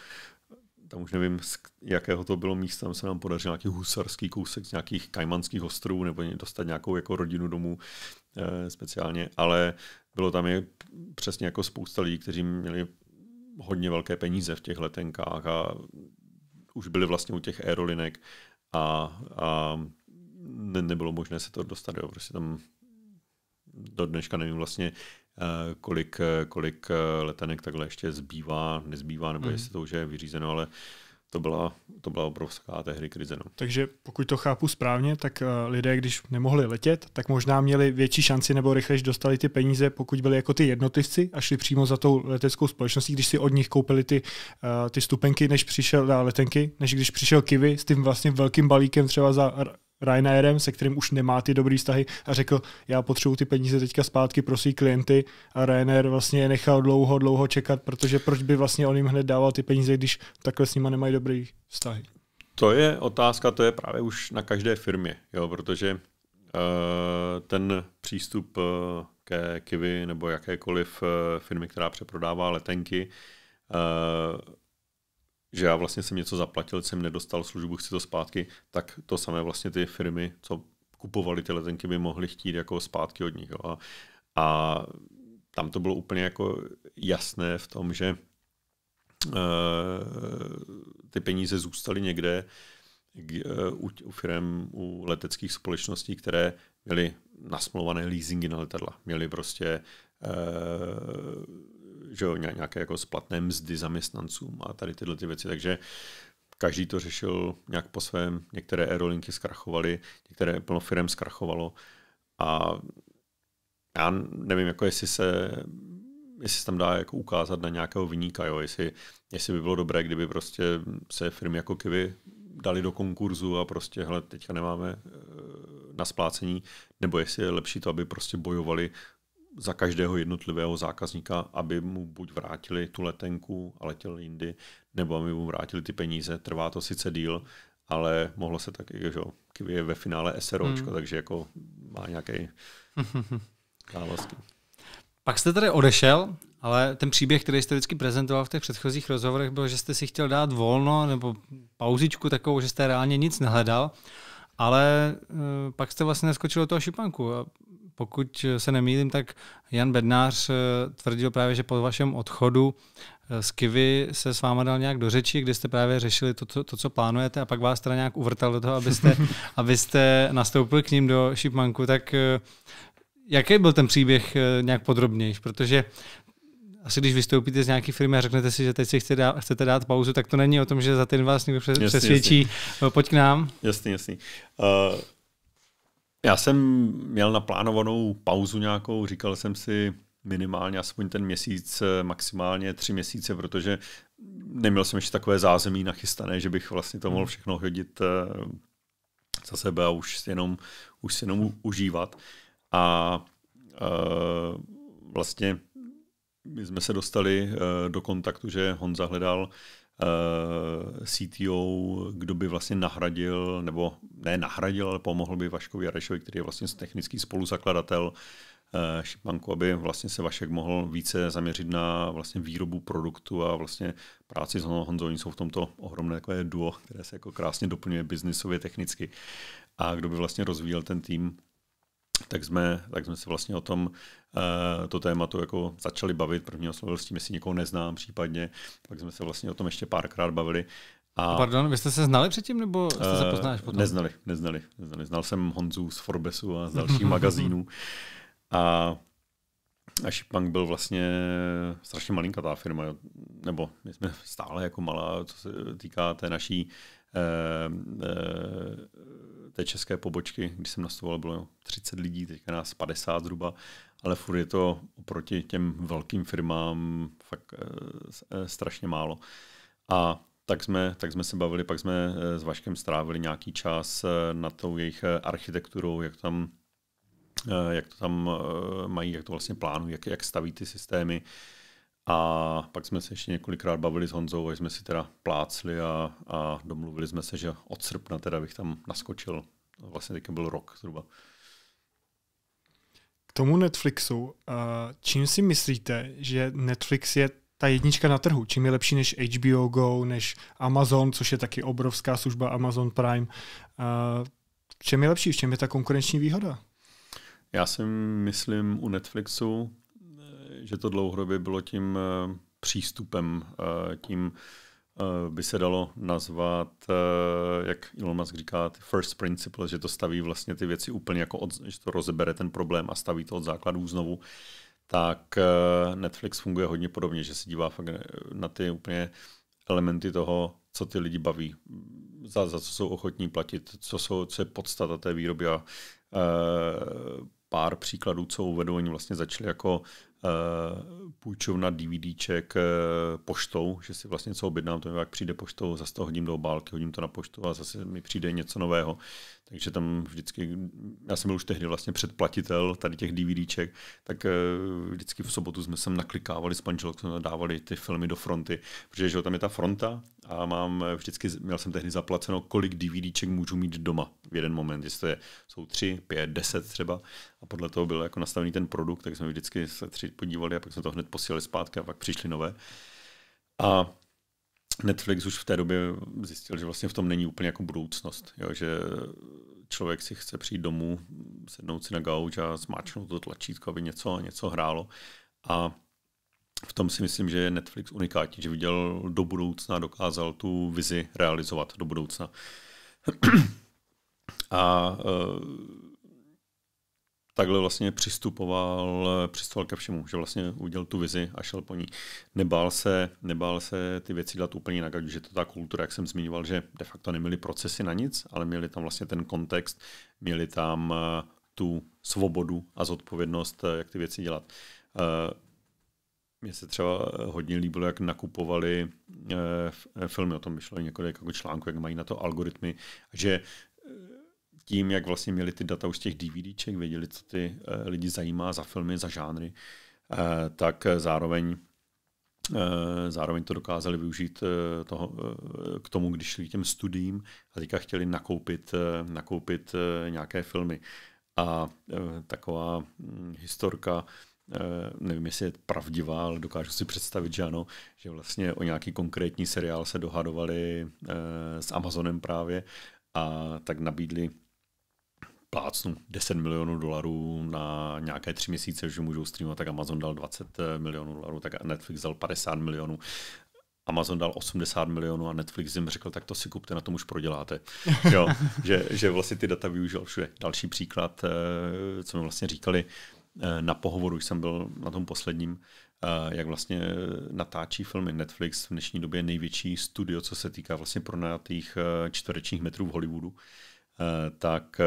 Tam už nevím, z jakého to bylo místa, tam se nám podařilo nějaký husarský kousek z nějakých kajmanských ostrovů nebo dostat nějakou jako rodinu domů speciálně, ale bylo tam je přesně jako spousta lidí, kteří měli hodně velké peníze v těch letenkách a už byli vlastně u těch aerolinek a, a ne, nebylo možné se to dostat. Jo. Prostě tam do dneška nevím vlastně, eh, kolik, kolik eh, letenek takhle ještě zbývá, nezbývá, nebo mm. jestli mhm. to už je vyřízeno, ale to byla, to byla obrovská tehdy krize. No. Takže pokud to chápu správně, tak eh, lidé, když nemohli letět, tak možná měli větší šanci nebo rychleji dostali ty peníze, pokud byli jako ty jednotlivci a šli přímo za tou leteckou společností, když si od nich koupili ty, eh, ty stupenky, než přišel na eh, letenky, než když přišel Kivy s tím vlastně velkým balíkem třeba za Ryanairem, se kterým už nemá ty dobrý vztahy a řekl, já potřebuji ty peníze teďka zpátky pro svý klienty a Ryanair vlastně je nechal dlouho, dlouho čekat, protože proč by vlastně on jim hned dával ty peníze, když takhle s nima nemají dobrý vztahy? To je otázka, to je právě už na každé firmě, jo, protože uh, ten přístup uh, ke Kivy nebo jakékoliv uh, eh, firmy, která přeprodává letenky, uh, že já vlastně jsem něco zaplatil, jsem nedostal službu, chci to zpátky, tak to samé vlastně ty firmy, co kupovali ty letenky, by mohly chtít jako zpátky od nich. Jo. A, a tam to bylo úplně jako jasné v tom, že uh, ty peníze zůstaly někde uh, u, u firm, u leteckých společností, které měly nasmluvané leasingy na letadla. Měly prostě uh, že jo, nějaké jako splatné mzdy zaměstnancům a tady tyhle ty věci. Takže každý to řešil nějak po svém. Některé aerolinky zkrachovaly, některé plno firm zkrachovalo a já nevím, jako jestli se jestli se tam dá jako ukázat na nějakého vyníka, jo? Jestli, jestli by bylo dobré, kdyby prostě se firmy jako Kivy dali do konkurzu a prostě, hele, teďka nemáme eh, na splácení, nebo jestli je lepší to, aby prostě bojovali za každého jednotlivého zákazníka, aby mu buď vrátili tu letenku a letěl jindy, nebo aby mu vrátili ty peníze. Trvá to sice díl, ale mohlo se taky, že Kiwi je ve finále SROčko, hmm. takže jako má nějaký závazky. Pak jste tady odešel, ale ten příběh, který jste vždycky prezentoval v těch předchozích rozhovorech, byl, že jste si chtěl dát volno nebo pauzičku takovou, že jste reálně nic nehledal, ale eh, pak jste vlastně naskočil do toho šipanku pokud eh, se nemýlím, tak Jan Bednář eh, tvrdil právě, že po vašem odchodu eh, z Kivy se s váma dal nějak do řeči, kdy jste právě řešili to, to, to co plánujete a pak vás teda nějak uvrtal do toho, abyste, abyste nastoupil k ním do Šipmanku, tak jaký byl ten příběh nějak podrobnější, protože asi když vystoupíte z nějaké firmy a řeknete si, že teď si chcete dát, chcete dát pauzu, tak to není o tom, že za ten vás někdo přesvědčí, jasný, jasný. pojď k nám. Jasný, jasný. Uh, já jsem měl naplánovanou pauzu nějakou, říkal jsem si minimálně aspoň ten měsíc, maximálně tři měsíce, protože neměl jsem ještě takové zázemí nachystané, že bych vlastně to mohl mhm. všechno hodit eh, za sebe a už jenom, už jenom užívat. A eh, vlastně my jsme se dostali eh, do kontaktu, že Honza hledal Eh, CTO, kdo by vlastně nahradil, nebo ne nahradil, ale pomohl by Vaškovi Jarešovi, který je vlastně technický spoluzakladatel eh, šipanku, aby vlastně se Vašek mohl více zaměřit na vlastně výrobu produktu a vlastně práci s Honzou. Oni jsou v tomto ohromné takové duo, které se jako krásně doplňuje biznisově, technicky. A kdo by vlastně rozvíjel ten tým, tak jsme, tak jsme se vlastně o tom Eh, to tématu jako začali bavit. První oslovil s tím, jestli někoho neznám případně. Pak jsme se vlastně o tom ještě párkrát bavili. A Pardon, vy jste se znali předtím, nebo jste se eh, poznáš potom? Neznali, neznali, neznali. Znal jsem Honzu z Forbesu a z dalších magazínů. A a Shipbank byl vlastně strašně malinká ta firma, nebo my jsme stále jako malá, co se týká té naší eh, té české pobočky. Když jsem nastupoval, bylo 30 lidí, teďka nás 50 zhruba ale furt je to oproti těm velkým firmám fakt e, strašně málo. A tak jsme, tak jsme se bavili, pak jsme eh, s Vaškem strávili nějaký čas nad tou jejich architekturou, jak tam jak to tam mají, jak to vlastně plánují, jak, jak staví ty systémy. A pak jsme se ještě několikrát bavili s Honzou, až jsme si teda plácli a, a domluvili jsme se, že od srpna teda bych tam naskočil. Vlastně teď byl rok zhruba tomu Netflixu, eh, čím si myslíte, že Netflix je ta jednička na trhu, čím je lepší než HBO Go, než Amazon, což je taky obrovská služba Amazon Prime. Eh, v čem je lepší, v čem je ta konkurenční výhoda? Já si myslím u Netflixu, eh, že to dlouhodobě bylo tím přístupem, tím Eh, by se dalo nazvat, eh, jak Elon Musk říká, ty first principle, že to staví vlastně ty věci úplně jako, od, že to rozebere ten problém a staví to od základů znovu, tak eh, Netflix funguje hodně podobně, že se dívá fakt na ty úplně elementy toho, co ty lidi baví, za, za co jsou ochotní platit, co, jsou, co je podstata té výroby a pár příkladů, co uvedu, oni vlastně začali jako Eh, půjčovna DVDček eh, poštou, že si vlastně něco objednám, to mi jak přijde poštou, zase to hodím do obálky, hodím to na poštu a zase mi přijde něco nového takže tam vždycky, já jsem byl už tehdy vlastně předplatitel tady těch DVDček, tak eh, vždycky v sobotu jsme sem naklikávali s pančelkou, dávali ty filmy do fronty, protože že tam je ta fronta a mám vždycky, měl jsem tehdy zaplaceno, kolik DVDček můžu mít doma v jeden moment, jestli to je, jsou tři, pět, deset třeba a podle toho byl jako nastavený ten produkt, tak jsme vždycky se tři podívali a pak jsme to hned posílali zpátky a pak přišli nové. A Netflix už v té době zjistil, že vlastně v tom není úplně jako budoucnost, jo, že člověk si chce přijít domů, sednout si na gauč a smáčknout to tlačítko, aby něco, něco hrálo. A v tom si myslím, že je Netflix unikátní, že viděl do budoucna, dokázal tu vizi realizovat do budoucna. A uh, takhle vlastně přistupoval, eh, přistupoval ke všemu, že vlastně udělal tu vizi a šel po ní. Nebál se, nebál se ty věci dělat úplně jinak, že to ta kultura, jak jsem zmiňoval, že de facto neměli procesy na nic, ale měli tam vlastně ten kontext, měli tam eh, tu svobodu a zodpovědnost, eh, jak ty věci dělat. Mně se třeba hodně líbilo, jak nakupovali filmy, o tom vyšlo několik jako článků, jak mají na to algoritmy, že tím, jak vlastně měli ty data už z těch DVDček, věděli, co ty eh, lidi zajímá za filmy, za žánry, eh, tak eh, zároveň Zároveň to dokázali využít toho, k tomu, když šli těm studiím a teďka chtěli nakoupit, nakoupit nějaké filmy. A taková hm, historka, nevím, jestli je pravdivá, ale dokážu si představit, že ano, že vlastně o nějaký konkrétní seriál se dohadovali s Amazonem právě a tak nabídli plácnu 10 milionů dolarů na nějaké tři měsíce, že můžou streamovat, tak Amazon dal 20 eh, milionů dolarů, tak Netflix dal 50 milionů. Amazon dal 80 milionů a Netflix jim řekl, tak to si kupte, na tom už proděláte. jo, že, že vlastně ty data využil všude. Další příklad, eh, co mi vlastně říkali eh, na pohovoru, jsem byl na tom posledním, jak vlastně natáčí filmy. Netflix v dnešní době je největší studio, co se týká vlastně pronajatých čtverečních metrů v Hollywoodu. Tak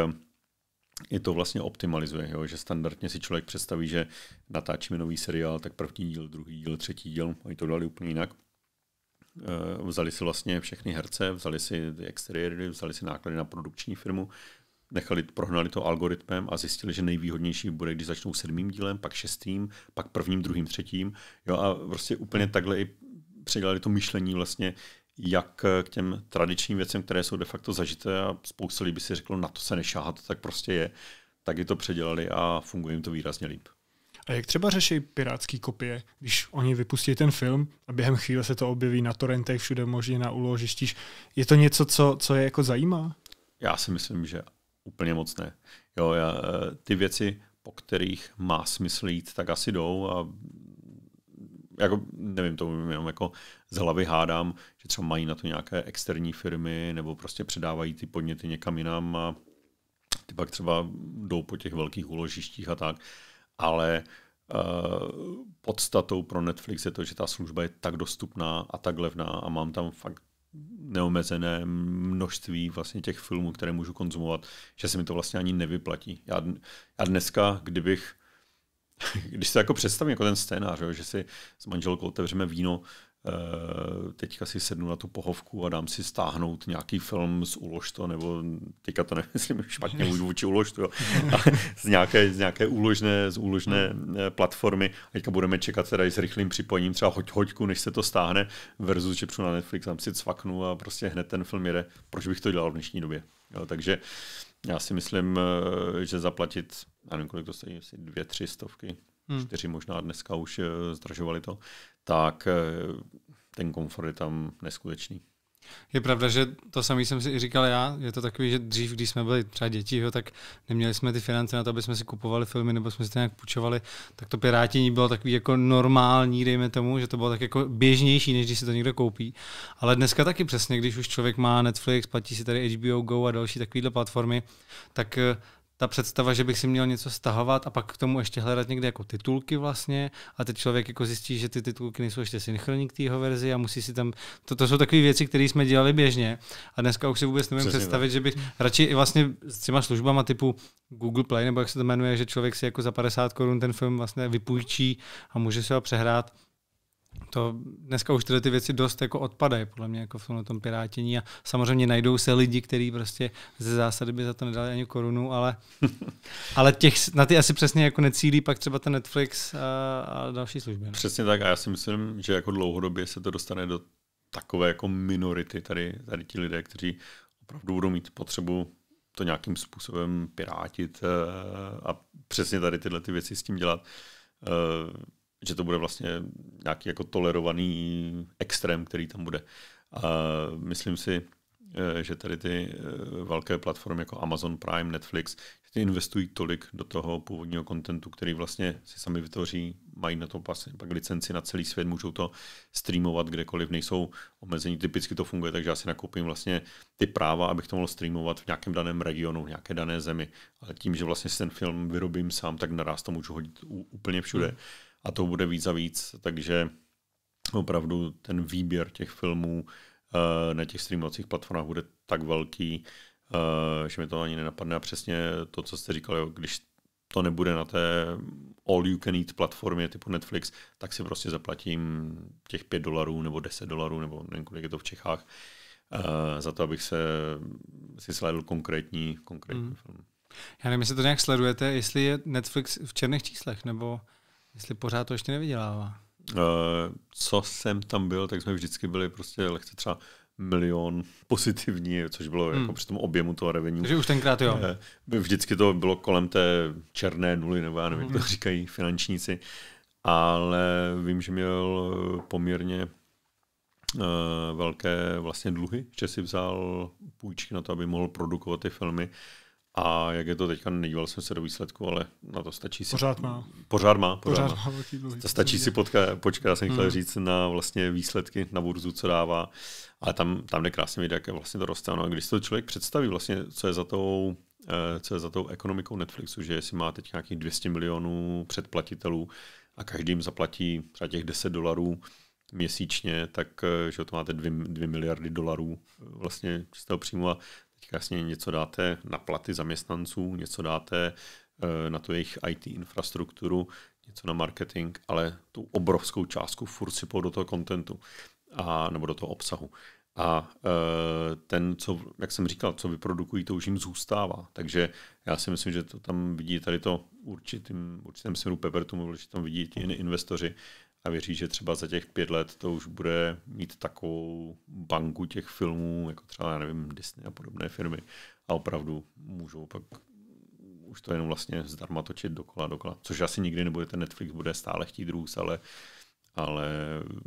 i to vlastně optimalizuje, jo? že standardně si člověk představí, že natáčíme nový seriál, tak první díl, druhý díl, třetí díl, oni to dali úplně jinak. Eh, vzali si vlastně všechny herce, vzali si exteriéry, vzali si náklady na produkční firmu, nechali, prohnali to algoritmem a zjistili, že nejvýhodnější bude, když začnou sedmým dílem, pak šestým, pak prvním, druhým, třetím. Jo, a prostě úplně takhle i předělali to myšlení vlastně, jak k těm tradičním věcem, které jsou de facto zažité a spousta lidí by si řeklo, na to se nešáhat, tak prostě je, tak je to předělali a funguje jim to výrazně líp. A jak třeba řeší pirátský kopie, když oni vypustí ten film a během chvíle se to objeví na torrentech, všude možně na úložištích? Je to něco, co, co je jako zajímá? Já si myslím, že úplně moc ne. Jo, já, eh, ty věci, po kterých má smysl jít, tak asi jdou a jako nevím, to jenom jako z hlavy hádám, že třeba mají na to nějaké externí firmy nebo prostě předávají ty podněty někam jinam a ty pak třeba jdou po těch velkých úložištích a tak, ale uh, podstatou pro Netflix je to, že ta služba je tak dostupná a tak levná a mám tam fakt neomezené množství vlastně těch filmů, které můžu konzumovat, že se mi to vlastně ani nevyplatí. Já, já dneska, kdybych Když se jako představím jako ten scénář, že si s manželkou otevřeme víno, eh, teďka si sednu na tu pohovku a dám si stáhnout nějaký film z Uložto, nebo teďka to nemyslím špatně vůči Uložto, jo, z nějaké, z nějaké úložné, z úložné eh, platformy. A teďka budeme čekat teda i s rychlým připojením třeba hoď, hoďku, než se to stáhne, versus, že přijdu na Netflix, tam si cvaknu a prostě hned ten film jede. Proč bych to dělal v dnešní době? Jo, takže já si myslím, eh, že zaplatit, já nevím, kolik to stojí, asi dvě, tři stovky, hmm. čtyři možná dneska už eh, zdražovali to, tak eh, ten komfort je tam neskutečný. Je pravda, že to samý jsem si i říkal já, je to takový, že dřív, když jsme byli třeba děti, jo, tak neměli jsme ty finance na to, aby jsme si kupovali filmy nebo jsme si to nějak půjčovali, tak to pirátění bylo takový jako normální, dejme tomu, že to bylo tak jako běžnější, než když si to někdo koupí. Ale dneska taky přesně, když už člověk má Netflix, platí si tady HBO Go a další takovéhle platformy, tak eh, ta představa, že bych si měl něco stahovat a pak k tomu ještě hledat někde jako titulky vlastně a teď člověk jako zjistí, že ty titulky nejsou ještě synchronní k tého verzi a musí si tam, to, to jsou takové věci, které jsme dělali běžně a dneska už si vůbec nevím představit, že bych radši i vlastně s těma službama typu Google Play nebo jak se to jmenuje, že člověk si jako za 50 korun ten film vlastně vypůjčí a může si ho přehrát to dneska už tyhle ty věci dost jako odpadají, podle mě, jako v tomhle tom pirátění a samozřejmě najdou se lidi, kteří prostě ze zásady by za to nedali ani korunu, ale, ale těch, na ty asi přesně jako necílí pak třeba ten Netflix a, a další služby. Ne? No. Přesně tak a já si myslím, že jako dlouhodobě se to dostane do takové jako minority tady, tady ti lidé, kteří opravdu budou mít potřebu to nějakým způsobem pirátit eh, a přesně tady tyhle ty věci s tím dělat eh, že to bude vlastně nějaký jako tolerovaný extrém, který tam bude. A myslím si, eh, že tady ty eh, velké platformy jako Amazon Prime, Netflix, že ty investují tolik do toho původního kontentu, který vlastně si sami vytvoří, mají na to pas. pak licenci na celý svět, můžou to streamovat kdekoliv, nejsou omezení, typicky to funguje, takže já si nakoupím vlastně ty práva, abych to mohl streamovat v nějakém daném regionu, v nějaké dané zemi. Ale tím, že vlastně si ten film vyrobím sám, tak naraz to můžu hodit úplně všude. Hmm a to bude víc a víc, takže opravdu ten výběr těch filmů eh, na těch streamovacích platformách bude tak velký, eh, že mi to ani nenapadne a přesně to, co jste říkal, když to nebude na té all you can eat platformě typu Netflix, tak si prostě zaplatím těch 5 dolarů nebo 10 dolarů nebo nevím, kolik je to v Čechách eh, za to, abych se si sledl konkrétní, konkrétní mm. film. Já nevím, jestli to nějak sledujete, jestli je Netflix v černých číslech, nebo Jestli pořád to ještě nevydělává. Eh, co jsem tam byl, tak jsme vždycky byli prostě lehce třeba milion pozitivní, což bylo jako hmm. jako při tom objemu toho revenue. Takže už tenkrát jo. Eh, vždycky to bylo kolem té černé nuly, nebo já nevím, hmm. jak to hmm. říkají finančníci. Ale vím, že měl poměrně eh, velké vlastně dluhy, že si vzal půjčky na to, aby mohl produkovat ty filmy a jak je to teďka, nedíval jsem se do výsledku, ale na to stačí si... Pořád má. Pořád má, pořád, pořád má. má to stačí si potka, počkat, já jsem chtěl hmm. říct, na vlastně výsledky na burzu, co dává. Ale tam, tam jde krásně vidět, jak vlastně to roste. No, a když si to člověk představí, vlastně, co je za tou eh, co je za tou ekonomikou Netflixu, že si má teď nějakých 200 milionů předplatitelů a každým zaplatí třeba těch 10 dolarů měsíčně, tak eh, že to máte 2, 2 miliardy dolarů eh, vlastně čistého příjmu a Jasně, něco dáte na platy zaměstnanců, něco dáte eh, na tu jejich IT infrastrukturu, něco na marketing, ale tu obrovskou částku furt si do toho kontentu a, nebo do toho obsahu. A eh, ten, co, jak jsem říkal, co vyprodukují, to už jim zůstává. Takže já si myslím, že to tam vidí tady to určitým, určitém směru Pepertu, mluvil, že tam vidí ti investoři, a věří, že třeba za těch pět let to už bude mít takovou banku těch filmů, jako třeba, já nevím, Disney a podobné firmy a opravdu můžou pak už to jenom vlastně zdarma točit dokola, dokola. Což asi nikdy nebude, ten Netflix bude stále chtít růst, ale, ale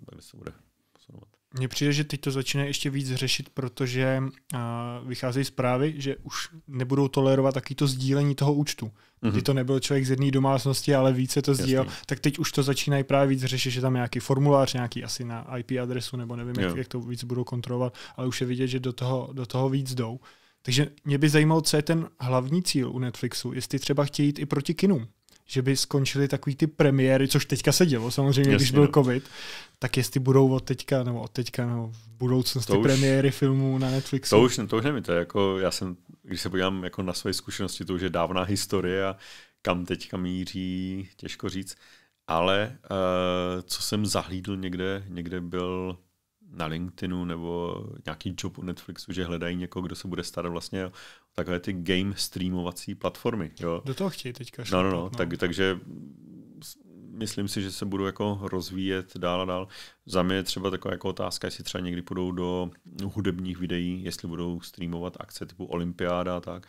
tady se bude posunovat. Mně přijde, že teď to začíná ještě víc řešit, protože eh, vycházejí zprávy, že už nebudou tolerovat taky to sdílení toho účtu. Mm-hmm. Kdy to nebyl člověk z jedné domácnosti, ale více to sdílel, Jasný. tak teď už to začínají právě víc řešit, že tam je nějaký formulář, nějaký asi na IP adresu, nebo nevím, jak, jak to víc budou kontrolovat, ale už je vidět, že do toho, do toho víc jdou. Takže mě by zajímalo, co je ten hlavní cíl u Netflixu, jestli třeba chtějí jít i proti kinům že by skončily takový ty premiéry, což teďka se dělo samozřejmě, Jasně, když byl no. covid, tak jestli budou od teďka, nebo od teďka, nebo v budoucnosti to už, premiéry filmů na Netflixu. To už, to už nevím, to je jako, já jsem, když se podívám jako na své zkušenosti, to už je dávná historie a kam teďka míří, těžko říct, ale uh, co jsem zahlídl někde, někde byl na LinkedInu nebo nějaký job u Netflixu, že hledají někoho, kdo se bude starat vlastně takhle ty game streamovací platformy. Jo. Do toho chtějí teďka no, no, no, tak, no. takže myslím si, že se budou jako rozvíjet dál a dál. Za mě je třeba taková jako otázka, jestli třeba někdy půjdou do hudebních videí, jestli budou streamovat akce typu Olympiáda a tak,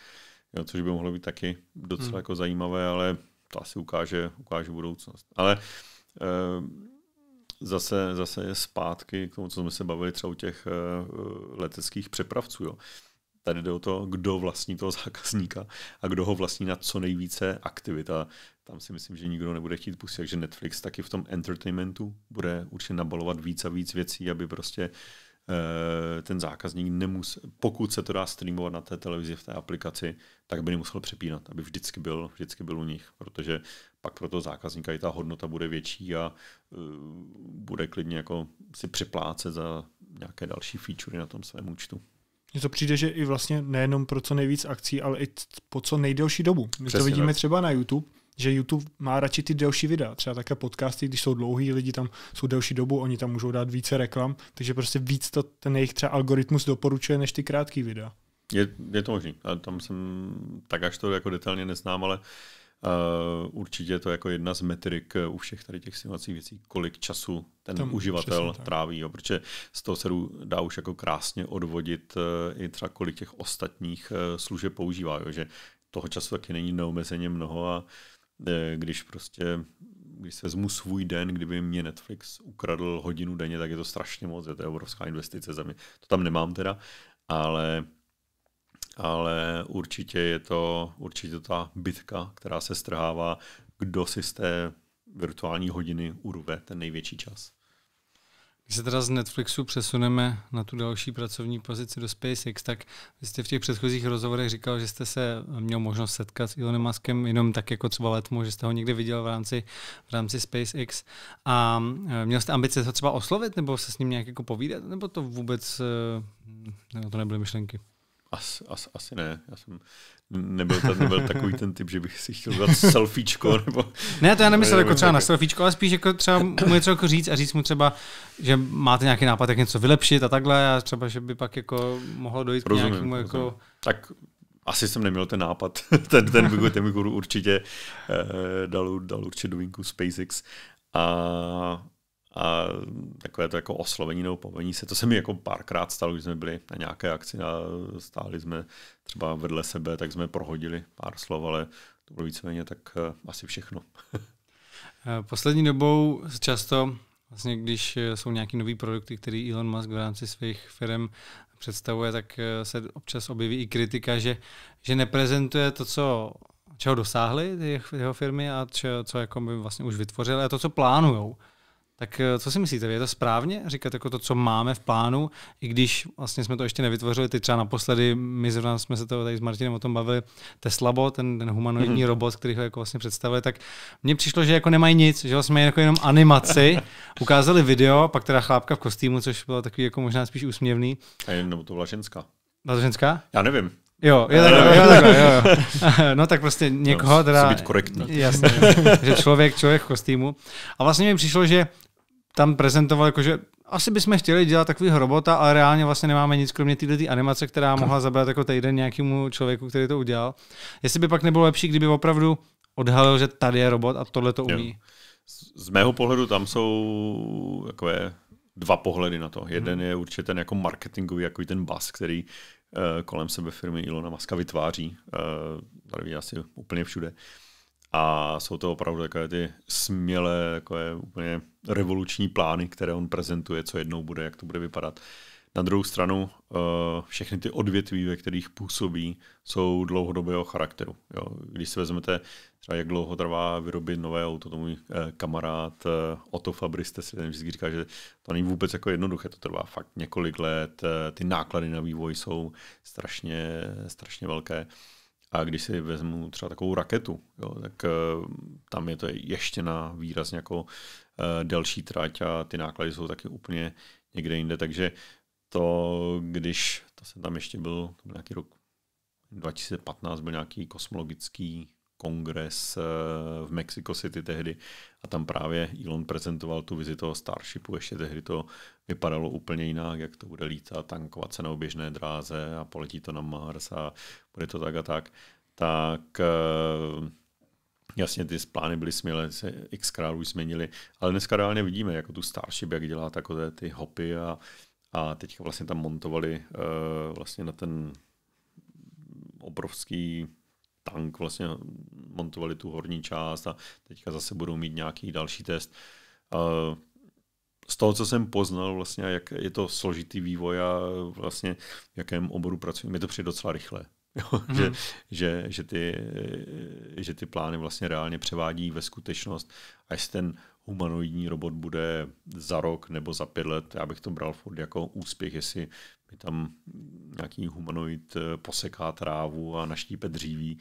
jo, což by mohlo být taky docela hmm. jako zajímavé, ale to asi ukáže, ukáže budoucnost. Ale e, zase, zase je zpátky k tomu, co jsme se bavili třeba u těch eh, eh, leteckých přepravců. Jo. Tady jde o to, kdo vlastní toho zákazníka a kdo ho vlastní na co nejvíce aktivit. A tam si myslím, že nikdo nebude chtít pustit. Takže Netflix taky v tom entertainmentu bude určitě nabalovat víc a víc věcí, aby prostě eh, ten zákazník nemusel, pokud se to dá streamovat na té televizi v té aplikaci, tak by nemusel přepínat, aby vždycky byl, vždycky byl u nich, protože pak pro toho zákazníka i ta hodnota bude větší a uh, bude klidně jako si připlácet za nějaké další feature na tom svém účtu. Mně to přijde, že i vlastně nejenom pro co nejvíc akcí, ale i po co nejdelší dobu. My Přesně to vidíme tak. třeba na YouTube, že YouTube má radši ty delší videa. Třeba také podcasty, když jsou dlouhý, lidi tam jsou delší dobu, oni tam můžou dát více reklam, takže prostě víc to ten jejich třeba algoritmus doporučuje než ty krátké videa. Je, je to možný. A tam jsem tak až to jako detailně neznám, ale určitě to jako jedna z metrik eh, u všech tady těch simulacích věcí, kolik času ten Tam, uživatel tráví, jo, protože z toho se dá už jako krásně odvodit eh, i třeba kolik těch ostatních eh, služeb používá, jo, že toho času taky není neomezeně mnoho a když prostě když se vezmu svůj den, kdyby mě Netflix ukradl hodinu denně, tak je to strašně moc, je to je obrovská investice za mě. To tam nemám teda, ale ale určitě je to určitě ta bitka, která se strhává, kdo si z té virtuální hodiny urve ten největší čas. Když se teda z Netflixu přesuneme na tu další pracovní pozici do SpaceX, tak jste v těch předchozích rozhovorech říkal, že jste se měl možnost setkat s Elonem Muskem jenom tak jako třeba letmo, že jste ho někde viděl v rámci, v rámci SpaceX. A e, měl jste ambice to třeba oslovit nebo se s ním nějak jako povídat, nebo to vůbec e, nebo to nebyly myšlenky? As, as, asi ne. Já jsem nebyl, ten, nebyl takový ten typ, že bych si chtěl dát selfiečko. Nebo, ne, to já nemyslel jako třeba na selfiečko, ale spíš jako třeba mu něco jako říct a říct mu třeba, že máte nějaký nápad, jak něco vylepšit a takhle a třeba, že by pak jako mohlo dojít rozumím, k nějakému jako- rozumím. jako... Tak asi jsem neměl ten nápad. ten, ten, ten, ten určitě eh, dal, dal určitě do SpaceX. A a takové to jako oslovení nebo povení se, to se mi jako párkrát stalo, když jsme byli na nějaké akci a stáli jsme třeba vedle sebe, tak jsme prohodili pár slov, ale to bylo víceméně tak eh, asi všechno. Poslední dobou často, vlastně když eh, jsou nějaké nové produkty, které Elon Musk v rámci svých firm představuje, tak eh, se občas objeví i kritika, že, že neprezentuje to, co čeho dosáhly jeho firmy a čeho, co jako by vlastně už vytvořili a to, co plánujou. Tak eh, co si myslíte, je to správně říkat jako to, co máme v plánu, i když vlastně jsme to ještě nevytvořili, Ty třeba naposledy, my zrovna jsme se toho tady s Martinem o tom bavili, Teslabo, ten, ten humanoidní mm-hmm. robot, který ho jako vlastně představili, tak mně přišlo, že jako nemají nic, že vlastně jako jenom animaci, ukázali video, pak teda chlápka v kostýmu, což bylo takový jako možná spíš úsměvný. A jenom to byla ženská. Byla ženská? Já nevím. Jo, je takhle, jo, takhle, jo, jo. No tak prostě no, někoho teda... Chci být korektní. Jasně, že člověk, člověk v kostýmu. A vlastně mi přišlo, že tam prezentoval, jako, že asi bychom chtěli dělat takový robota, ale reálně vlastně nemáme nic, kromě této animace, která mohla zabrat jako týden nějakému člověku, který to udělal. Jestli by pak nebylo lepší, kdyby opravdu odhalil, že tady je robot a tohle to umí. Z mého pohledu tam jsou takové dva pohledy na to. Jeden hmm. je určitě ten jako marketingový, jako ten buzz, který uh, kolem sebe firmy Ilona Maska vytváří. Uh, tady asi úplně všude. Uh, a jsou to opravdu takové ty smělé, takové úplně revoluční plány, které on prezentuje, co jednou bude, jak to bude vypadat. Na druhou stranu, eh, všechny ty odvětví, ve kterých působí, jsou dlouhodobého charakteru. Jo. Když si vezmete, třeba jak dlouho trvá vyrobit nové auto, to můj eh, kamarád eh, Otto Fabriste si ten vždycky říká, že to není vůbec jako jednoduché, to trvá fakt několik let, ty náklady na vývoj jsou strašně, strašně velké. A když si vezmu třeba takovou raketu, jo, tak eh, tam je to ještě na výrazně jako eh, delší trať a ty náklady jsou taky úplně někde jinde. Takže to, když to jsem tam ještě byl, to byl nějaký rok 2015, byl nějaký kosmologický kongres eh, v Mexico City tehdy a tam právě Elon prezentoval tu vizi toho Starshipu, ještě tehdy to vypadalo úplně jinak, jak to bude lítat, tankovat se na oběžné dráze a poletí to na Mars a bude to tak a tak, tak eh, jasně ty plány byly smělé, se X už změnili, ale dneska reálně vidíme, jako tu Starship, jak dělá takové ty hopy a, a teďka vlastně tam montovali uh, vlastně na ten obrovský tank vlastně montovali tu horní část a teďka zase budou mít nějaký další test. Eh, z toho, co jsem poznal, vlastně, jak je to složitý vývoj a vlastně v jakém oboru pracuji, mi to přijde docela rychle. Jo, mhm. že, že, že, ty, že ty plány vlastně reálně převádí ve skutečnost. Až ten humanoidní robot bude za rok nebo za pět let. Já bych to bral furt jako úspěch, jestli mi tam nějaký humanoid eh, poseká trávu a naštípe dříví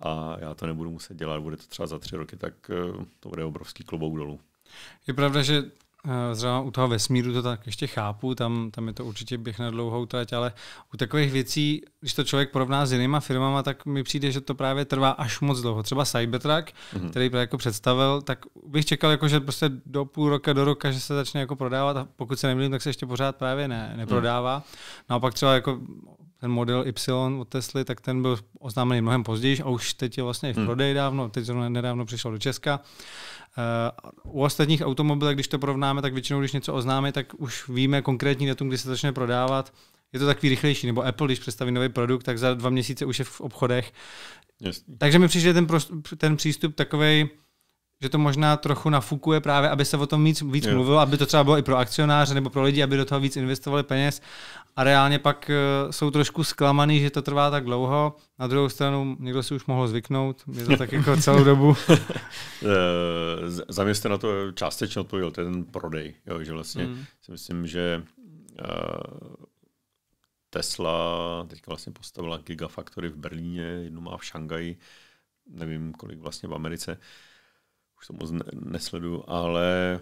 a já to nebudu muset dělat, bude to třeba za tři roky, tak eh, to bude obrovský klobouk dolů. Je pravda, že Eh, zrovna u toho vesmíru to tak ještě chápu, tam, tam je to určitě běh na dlouhou trať, ale u takových věcí, když to člověk porovná s jinýma firmama, tak mi přijde, že to právě trvá až moc dlouho. Třeba Cybertruck, mm-hmm. který právě jako představil, tak bych čekal, jako, že prostě do půl roka, do roka, že se začne jako prodávat a pokud se nemýlím, tak se ještě pořád právě ne, neprodává. Mm. Naopak třeba jako ten model Y od Tesly, tak ten byl oznámený mnohem později a už teď je vlastně i v hmm. prodeji dávno, teď zrovna nedávno přišel do Česka. Eh, u ostatních automobilek, když to porovnáme, tak většinou, když něco oznámí, tak už víme konkrétní datum, kdy se začne prodávat. Je to takový rychlejší, nebo Apple, když představí nový produkt, tak za dva měsíce už je v obchodech. Jasný. Takže mi přišel ten, ten přístup takovej, že to možná trochu nafukuje právě, aby se o tom víc, víc mluvilo, aby to třeba bylo i pro akcionáře nebo pro lidi, aby do toho víc investovali peněz a reálně pak eh, jsou trošku zklamaný, že to trvá tak dlouho. Na druhou stranu někdo si už mohl zvyknout, je to tak jako celou dobu. Eh, Za mě jste na to částečně odpověděl, ten prodej, jo, že vlastně mm. si myslím, že eh, Tesla teďka vlastně postavila gigafaktory v Berlíně, jednu má v Šangaji, nevím kolik vlastně v Americe. Uh, už to moc ne- nesleduju, ale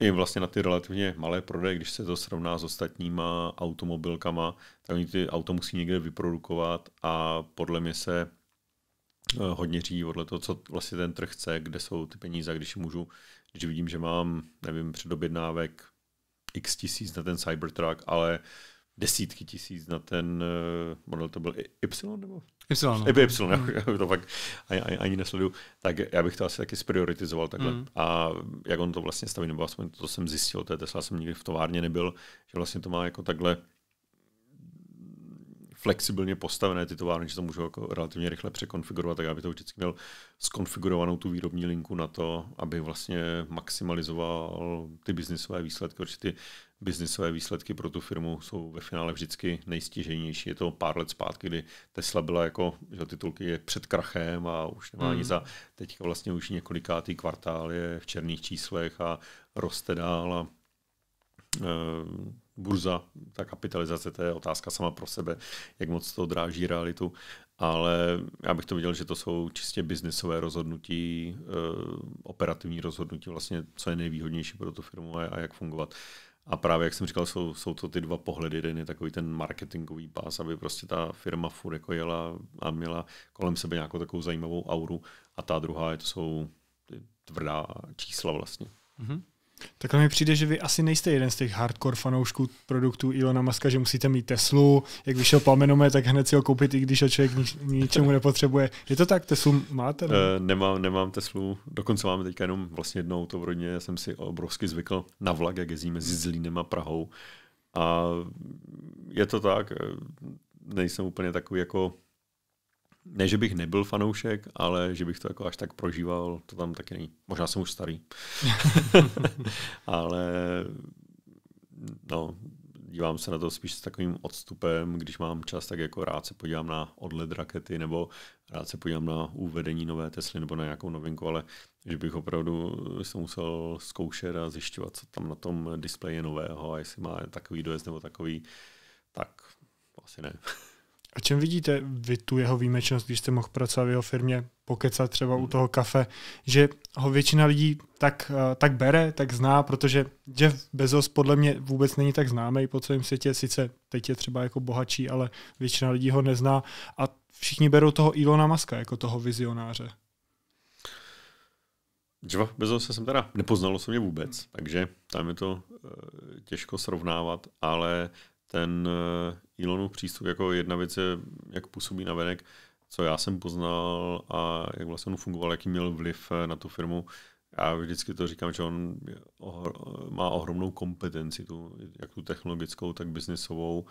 i vlastně na ty relativně malé prodeje, když se to srovná s ostatníma automobilkama, tak oni ty auto musí někde vyprodukovat a podle mě se eh, hodně řídí podle toho, co vlastně ten trh chce, kde jsou ty peníze, když můžu, když vidím, že mám, nevím, předobjednávek x tisíc na ten Cybertruck, ale desítky tisíc na ten model, eh, to byl Y nebo? Y. No. Y, mm. to fakt ani, ani, ani nesleduju. Tak já bych to asi taky sprioritizoval takhle. Mm. A jak on to vlastně staví, nebo aspoň to, to jsem zjistil, je Tesla jsem nikdy v továrně nebyl, že vlastně to má jako takhle flexibilně postavené ty továrny, že to můžu jako relativně rychle překonfigurovat, tak aby to vždycky měl skonfigurovanou tu výrobní linku na to, aby vlastně maximalizoval ty biznisové výsledky, protože ty biznisové výsledky pro tu firmu jsou ve finále vždycky nejstěžejnější. Je to pár let zpátky, kdy Tesla byla jako, že titulky je před krachem a už nemá mm. ani hmm. za teďka vlastně už několikátý kvartál je v černých číslech a roste dál a eh, burza, ta kapitalizace, to je otázka sama pro sebe, jak moc to odráží realitu, ale já bych to viděl, že to jsou čistě biznisové rozhodnutí, eh, operativní rozhodnutí, vlastně co je nejvýhodnější pro tu firmu a jak fungovat. A právě, jak jsem říkal, jsou, jsou to ty dva pohledy. Jeden je takový ten marketingový pás, aby prostě ta firma furt jako jela a měla kolem sebe nějakou takovou zajímavou auru. A ta druhá, je to jsou ty tvrdá čísla vlastně. Mm-hmm. Tak mi přijde, že vy asi nejste jeden z těch hardcore fanoušků produktů Ilona Maska, že musíte mít Teslu, jak vyšel plamenomet, tak hned si ho koupit, i když ho člověk nič, ničemu nepotřebuje. Je to tak? Teslu máte? Ne? No? Uh, nemám, nemám Teslu, dokonce mám teďka jenom vlastně jednou to v rodině, jsem si obrovsky zvykl na vlak, jak jezdíme s Zlínem a Prahou. A je to tak, eh, nejsem úplně takový jako ne, že bych nebyl fanoušek, ale že bych to jako až tak prožíval, to tam taky není. Možná jsem už starý. ale no, dívám se na to spíš s takovým odstupem, když mám čas, tak jako rád se podívám na odled rakety nebo rád se podívám na uvedení nové Tesly nebo na nějakou novinku, ale že bych opravdu se musel zkoušet a zjišťovat, co tam na tom displeji nového a jestli má takový dojezd nebo takový, tak asi ne. A čem vidíte vy tu jeho výjimečnost, když jste mohl pracovat v jeho firmě, pokecat třeba u hmm. toho kafe, že ho většina lidí tak, eh, tak bere, tak zná, protože Jeff Bezos podle mě vůbec není tak známý po celém světě, sice teď je třeba jako bohatší, ale většina lidí ho nezná a všichni berou toho Ilona Maska jako toho vizionáře. Jeffa Bezos jsem teda nepoznal osobně vůbec, takže tam je to eh, těžko srovnávat, ale ten eh, Elonův přístup jako jedna věc je, jak působí na venek, co já jsem poznal a jak vlastně on fungoval, jaký měl vliv eh, na tu firmu. Já vždycky to říkám, že on má ohromnou kompetenci, tu, jak tu technologickou, tak biznisovou.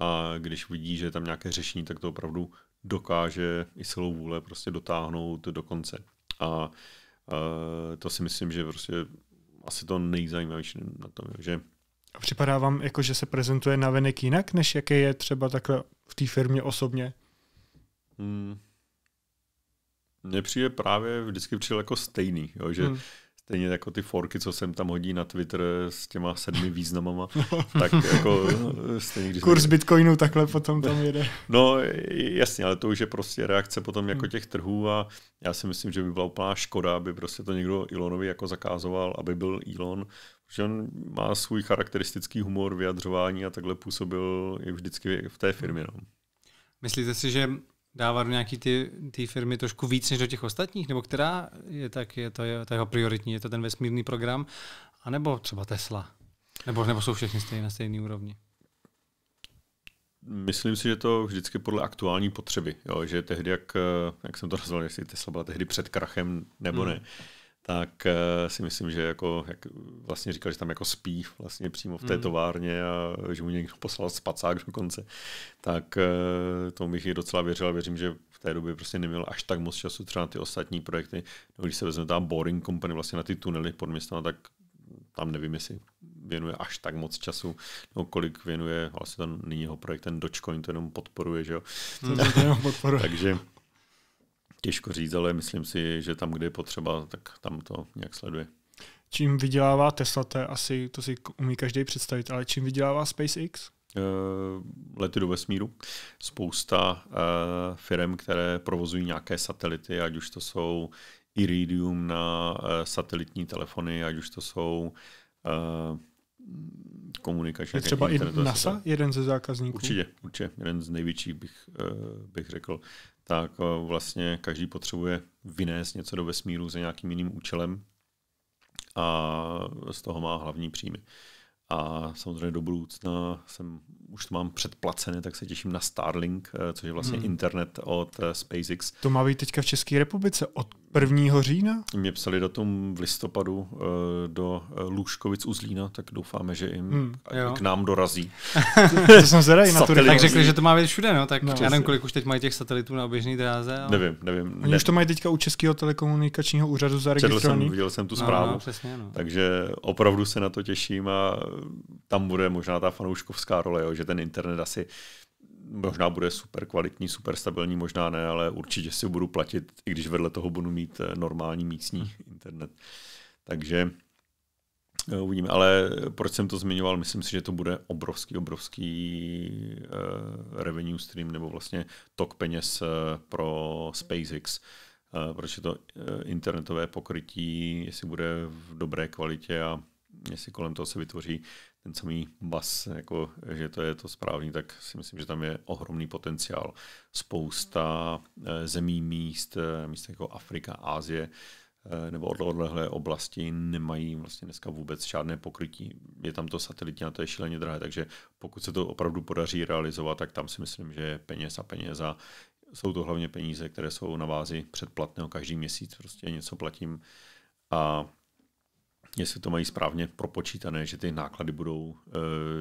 A když vidí, že je tam nějaké řešení, tak to opravdu dokáže i silou vůle prostě dotáhnout do konce. A eh, to si myslím, že prostě asi to nejzajímavější na tom je, že Připadá vám, jako, že se prezentuje navenek jinak, než jaké je třeba takhle v té firmě osobně? Hmm. Mně přijde právě vždycky přijde jako stejný, jo, že hmm. stejně jako ty forky, co jsem tam hodí na Twitter s těma sedmi významama, tak jako stejně, když Kurs jsem... bitcoinu takhle potom tam jede. No jasně, ale to už je prostě reakce potom jako hmm. těch trhů a já si myslím, že by byla úplná škoda, aby prostě to někdo Elonovi jako zakázoval, aby byl Elon, že on má svůj charakteristický humor, vyjadřování a takhle působil i vždycky v té firmě. No. Myslíte si, že dává do nějaký ty, ty firmy trošku víc než do těch ostatních? Nebo která je tak, je to, je to jeho prioritní? Je to ten vesmírný program? A nebo třeba Tesla? Nebo, nebo jsou všechny stejné na stejné úrovni? Myslím si, že to vždycky podle aktuální potřeby. Jo? Že tehdy, jak, eh, jak jsem to nazval, jestli Tesla byla tehdy před krachem nebo hmm. ne, tak eh, si myslím, že jako, jak vlastně říkal, že tam jako spí vlastně přímo v té hmm. továrně a že mu někdo poslal spacák dokonce, tak eh, tomu bych i docela věřil. Věřím, že v té době prostě neměl až tak moc času třeba na ty ostatní projekty. No, když se vezme ta Boring Company vlastně na ty tunely pod městem, tak tam nevím, jestli věnuje až tak moc času, No, kolik věnuje vlastně ten nyní jeho projekt, ten Dogecoin, to jenom podporuje, že jo? To, hmm, to jenom podporuje. Takže Těžko říct, ale myslím si, že tam, kde je potřeba, tak tam to nějak sleduje. Čím vydělává Tesla, to asi to si umí každý představit, ale čím vydělává SpaceX? Eh, lety do vesmíru. Spousta eh, firm, které provozují nějaké satelity, ať už to jsou Iridium na eh, satelitní telefony, ať už to jsou komunikační. Je třeba i NASA to... jeden ze zákazníků? Určitě, určitě. Jeden z největších bych, eh, bych řekl. Tak eh, vlastně každý potřebuje vynést něco do vesmíru za nějakým jiným účelem a z toho má hlavní příjmy. A samozřejmě do budoucna jsem, už to mám předplacené, tak se těším na Starlink, eh, což je vlastně hmm. internet od SpaceX. To má být teďka v České republice od 1. října? Mě psali datum v listopadu eh, do eh, Lůžkovic u Zlína, tak doufáme, že jim hmm, k nám dorazí. to jsem zvedal, na tury. Tak řekli, že to má být všude, no? tak no. já nevím, kolik už teď mají těch satelitů na oběžný dráze. Ale... Nevím, nevím. Oni ne. už to mají teďka u Českého telekomunikačního úřadu zaregistrovaný. Četl jsem, viděl jsem tu zprávu, no, no, přesně, no. takže opravdu se na to těším a tam bude možná ta fanouškovská role, jo? že ten internet asi možná bude super kvalitní, super stabilní, možná ne, ale určitě si budu platit, i když vedle toho budu mít eh, normální místní hmm. internet. Takže eh, uvidíme. Ale proč jsem to zmiňoval? Myslím si, že to bude obrovský, obrovský eh, revenue stream nebo vlastně tok peněz pro SpaceX protože to internetové pokrytí, jestli bude v dobré kvalitě a jestli kolem toho se vytvoří ten samý bas, jako, že to je to správný, tak si myslím, že tam je ohromný potenciál. Spousta eh, zemí, míst, eh, míst jako Afrika, Ázie, eh, nebo odlehlé oblasti nemají vlastně dneska vůbec žádné pokrytí. Je tam to satelitní a to je šíleně drahé, takže pokud se to opravdu podaří realizovat, tak tam si myslím, že peněz a peněz a jsou to hlavně peníze, které jsou na vázi předplatného každý měsíc, prostě něco platím a jestli to mají správně propočítané, že ty náklady budou